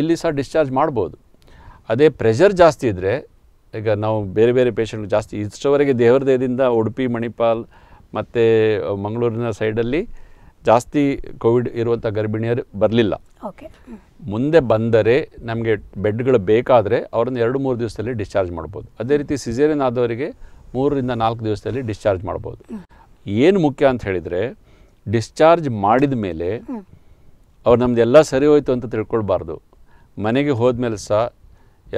ಇಲ್ಲಿ ಸಹ ಡಿಸ್ಚಾರ್ಜ್ ಮಾಡ್ಬೋದು ಅದೇ ಪ್ರೆಷರ್ ಜಾಸ್ತಿ ಇದ್ದರೆ ಈಗ ನಾವು ಬೇರೆ ಬೇರೆ ಪೇಷಂಟ್ ಜಾಸ್ತಿ ಇಷ್ಟವರೆಗೆ ದೇವರ ದೇಹದಿಂದ ಉಡುಪಿ ಮಣಿಪಾಲ್ ಮತ್ತು ಮಂಗಳೂರಿನ ಸೈಡಲ್ಲಿ ಜಾಸ್ತಿ ಕೋವಿಡ್ ಇರುವಂಥ ಗರ್ಭಿಣಿಯರು ಬರಲಿಲ್ಲ ಓಕೆ ಮುಂದೆ ಬಂದರೆ ನಮಗೆ ಬೆಡ್ಗಳು ಬೇಕಾದರೆ ಅವ್ರನ್ನ ಎರಡು ಮೂರು ದಿವಸದಲ್ಲಿ ಡಿಸ್ಚಾರ್ಜ್ ಮಾಡ್ಬೋದು ಅದೇ ರೀತಿ ಸಿಜೇರಿಯನ್ ಆದವರಿಗೆ ಮೂರರಿಂದ ನಾಲ್ಕು ದಿವಸದಲ್ಲಿ ಡಿಸ್ಚಾರ್ಜ್ ಮಾಡ್ಬೋದು ಏನು ಮುಖ್ಯ ಅಂತ ಹೇಳಿದರೆ ಡಿಸ್ಚಾರ್ಜ್ ಮಾಡಿದ ಮೇಲೆ ಅವ್ರು ನಮ್ದು ಎಲ್ಲ ಸರಿ ಹೋಯಿತು ಅಂತ ತಿಳ್ಕೊಳ್ಬಾರ್ದು ಮನೆಗೆ ಹೋದ್ಮೇಲೆ ಸಹ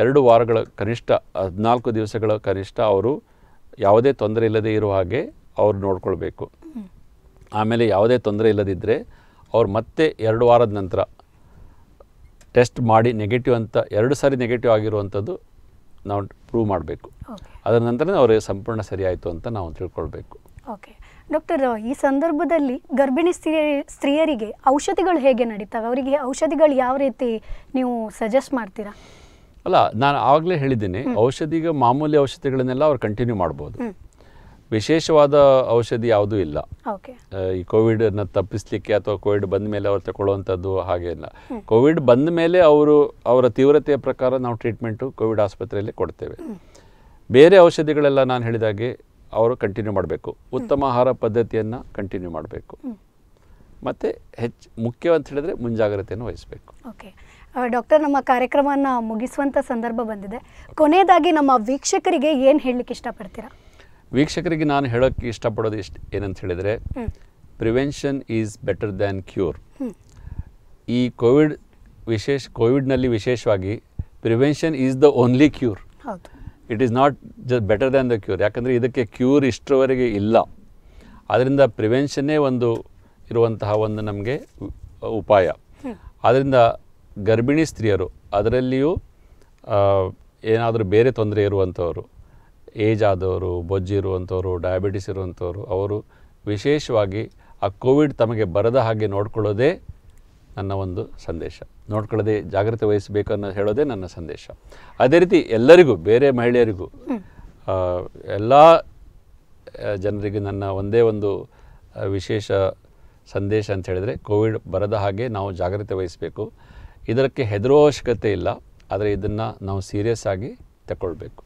ಎರಡು ವಾರಗಳ ಕನಿಷ್ಠ ಹದಿನಾಲ್ಕು ದಿವಸಗಳ ಕನಿಷ್ಠ ಅವರು ಯಾವುದೇ ತೊಂದರೆ ಇಲ್ಲದೆ ಇರುವ ಹಾಗೆ ಅವ್ರು ನೋಡ್ಕೊಳ್ಬೇಕು ಆಮೇಲೆ ಯಾವುದೇ ತೊಂದರೆ ಇಲ್ಲದಿದ್ದರೆ ಅವ್ರು ಮತ್ತೆ ಎರಡು ವಾರದ ನಂತರ ಟೆಸ್ಟ್ ಮಾಡಿ ನೆಗೆಟಿವ್ ಅಂತ ಎರಡು ಸಾರಿ ನೆಗೆಟಿವ್ ಆಗಿರುವಂಥದ್ದು ನಾವು ಪ್ರೂವ್ ಮಾಡಬೇಕು ಅದರ ನಂತರ ಅವರಿಗೆ ಸಂಪೂರ್ಣ ಸರಿ ಆಯಿತು ಅಂತ ನಾವು ತಿಳ್ಕೊಳ್ಬೇಕು ಓಕೆ ಡಾಕ್ಟರ್ ಈ ಸಂದರ್ಭದಲ್ಲಿ ಗರ್ಭಿಣಿ ಸ್ತ್ರೀ ಸ್ತ್ರೀಯರಿಗೆ ಔಷಧಿಗಳು ಹೇಗೆ ನಡೀತವೆ ಅವರಿಗೆ ಔಷಧಿಗಳು ಯಾವ ರೀತಿ ನೀವು ಸಜೆಸ್ಟ್ ಮಾಡ್ತೀರಾ ಅಲ್ಲ ನಾನು ಆಗಲೇ ಹೇಳಿದ್ದೀನಿ ಔಷಧಿಗೆ ಮಾಮೂಲಿ ಔಷಧಿಗಳನ್ನೆಲ್ಲ ಅವ್ರು ಕಂಟಿನ್ಯೂ ಮಾಡ್ಬೋದು ವಿಶೇಷವಾದ ಔಷಧಿ ಯಾವುದೂ ಇಲ್ಲ ಈ ಕೋವಿಡನ್ನ ತಪ್ಪಿಸಲಿಕ್ಕೆ ಅಥವಾ ಕೋವಿಡ್ ಬಂದ ಮೇಲೆ ಅವ್ರು ತಗೊಳ್ಳುವಂಥದ್ದು ಹಾಗೆ ಇಲ್ಲ ಕೋವಿಡ್ ಬಂದ ಮೇಲೆ ಅವರು ಅವರ ತೀವ್ರತೆಯ ಪ್ರಕಾರ ನಾವು ಟ್ರೀಟ್ಮೆಂಟು ಕೋವಿಡ್ ಆಸ್ಪತ್ರೆಯಲ್ಲಿ ಕೊಡ್ತೇವೆ ಬೇರೆ ಔಷಧಿಗಳೆಲ್ಲ ನಾನು ಹೇಳಿದಾಗೆ ಅವರು ಕಂಟಿನ್ಯೂ ಮಾಡಬೇಕು ಉತ್ತಮ ಆಹಾರ ಪದ್ಧತಿಯನ್ನು ಕಂಟಿನ್ಯೂ ಮಾಡಬೇಕು ಮತ್ತು ಹೆಚ್ಚು ಮುಖ್ಯ ಅಂತ ಹೇಳಿದ್ರೆ ಮುಂಜಾಗ್ರತೆಯನ್ನು ವಹಿಸಬೇಕು ಓಕೆ ಡಾಕ್ಟರ್ ನಮ್ಮ ಕಾರ್ಯಕ್ರಮವನ್ನು ಮುಗಿಸುವಂಥ ಸಂದರ್ಭ ಬಂದಿದೆ ಕೊನೆಯದಾಗಿ ನಮ್ಮ ವೀಕ್ಷಕರಿಗೆ ಏನು ಹೇಳಲಿಕ್ಕೆ ಇಷ್ಟಪಡ್ತೀರಾ ವೀಕ್ಷಕರಿಗೆ ನಾನು ಹೇಳೋಕ್ಕೆ ಇಷ್ಟಪಡೋದು ಇಷ್ಟ ಏನಂತ ಹೇಳಿದರೆ prevention is better than cure ಈ ಕೋವಿಡ್ ವಿಶೇಷ ಕೋವಿಡ್ನಲ್ಲಿ ವಿಶೇಷವಾಗಿ prevention is the only cure it is not the better than the cure ಯಾಕಂದರೆ ಇದಕ್ಕೆ ಕ್ಯೂರ್ ಇಷ್ಟರವರೆಗೆ ಇಲ್ಲ ಆದ್ದರಿಂದ ಪ್ರಿವೆನ್ಷನ್ನೇ ಒಂದು ಇರುವಂತಹ ಒಂದು ನಮಗೆ ಉಪಾಯ ಆದ್ದರಿಂದ ಗರ್ಭಿಣಿ ಸ್ತ್ರೀಯರು ಅದರಲ್ಲಿಯೂ ಏನಾದರೂ ಬೇರೆ ತೊಂದರೆ ಇರುವಂಥವರು ಏಜ್ ಆದವರು ಬೊಜ್ಜಿ ಇರುವಂಥವ್ರು ಡಯಾಬಿಟಿಸ್ ಇರುವಂಥವ್ರು ಅವರು ವಿಶೇಷವಾಗಿ ಆ ಕೋವಿಡ್ ತಮಗೆ ಬರದ ಹಾಗೆ ನೋಡ್ಕೊಳ್ಳೋದೇ ನನ್ನ ಒಂದು ಸಂದೇಶ ನೋಡ್ಕೊಳ್ಳೋದೇ ಜಾಗ್ರತೆ ವಹಿಸಬೇಕು ಅನ್ನೋ ಹೇಳೋದೇ ನನ್ನ ಸಂದೇಶ ಅದೇ ರೀತಿ ಎಲ್ಲರಿಗೂ ಬೇರೆ ಮಹಿಳೆಯರಿಗೂ ಎಲ್ಲ ಜನರಿಗೆ ನನ್ನ ಒಂದೇ ಒಂದು ವಿಶೇಷ ಸಂದೇಶ ಅಂತ ಹೇಳಿದರೆ ಕೋವಿಡ್ ಬರದ ಹಾಗೆ ನಾವು ಜಾಗ್ರತೆ ವಹಿಸಬೇಕು ಇದಕ್ಕೆ ಹೆದರೋ ಅವಶ್ಯಕತೆ ಇಲ್ಲ ಆದರೆ ಇದನ್ನು ನಾವು ಸೀರಿಯಸ್ ಆಗಿ ತಗೊಳ್ಬೇಕು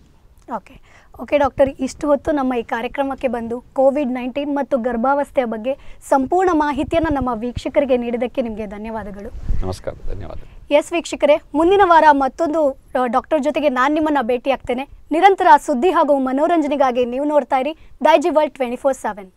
ಓಕೆ ಓಕೆ ಡಾಕ್ಟರ್ ಇಷ್ಟು ಹೊತ್ತು ನಮ್ಮ ಈ ಕಾರ್ಯಕ್ರಮಕ್ಕೆ ಬಂದು ಕೋವಿಡ್ ನೈನ್ಟೀನ್ ಮತ್ತು ಗರ್ಭಾವಸ್ಥೆಯ ಬಗ್ಗೆ ಸಂಪೂರ್ಣ ಮಾಹಿತಿಯನ್ನು ನಮ್ಮ ವೀಕ್ಷಕರಿಗೆ ನೀಡಿದ್ದಕ್ಕೆ ನಿಮಗೆ ಧನ್ಯವಾದಗಳು ನಮಸ್ಕಾರ ಧನ್ಯವಾದ ಎಸ್ ವೀಕ್ಷಕರೇ ಮುಂದಿನ ವಾರ ಮತ್ತೊಂದು ಡಾಕ್ಟರ್ ಜೊತೆಗೆ ನಾನು ನಿಮ್ಮನ್ನು ಭೇಟಿಯಾಗ್ತೇನೆ ನಿರಂತರ ಸುದ್ದಿ ಹಾಗೂ ಮನೋರಂಜನೆಗಾಗಿ ನೀವು ನೋಡ್ತಾ ಇರಿ Daijiworld twenty four seven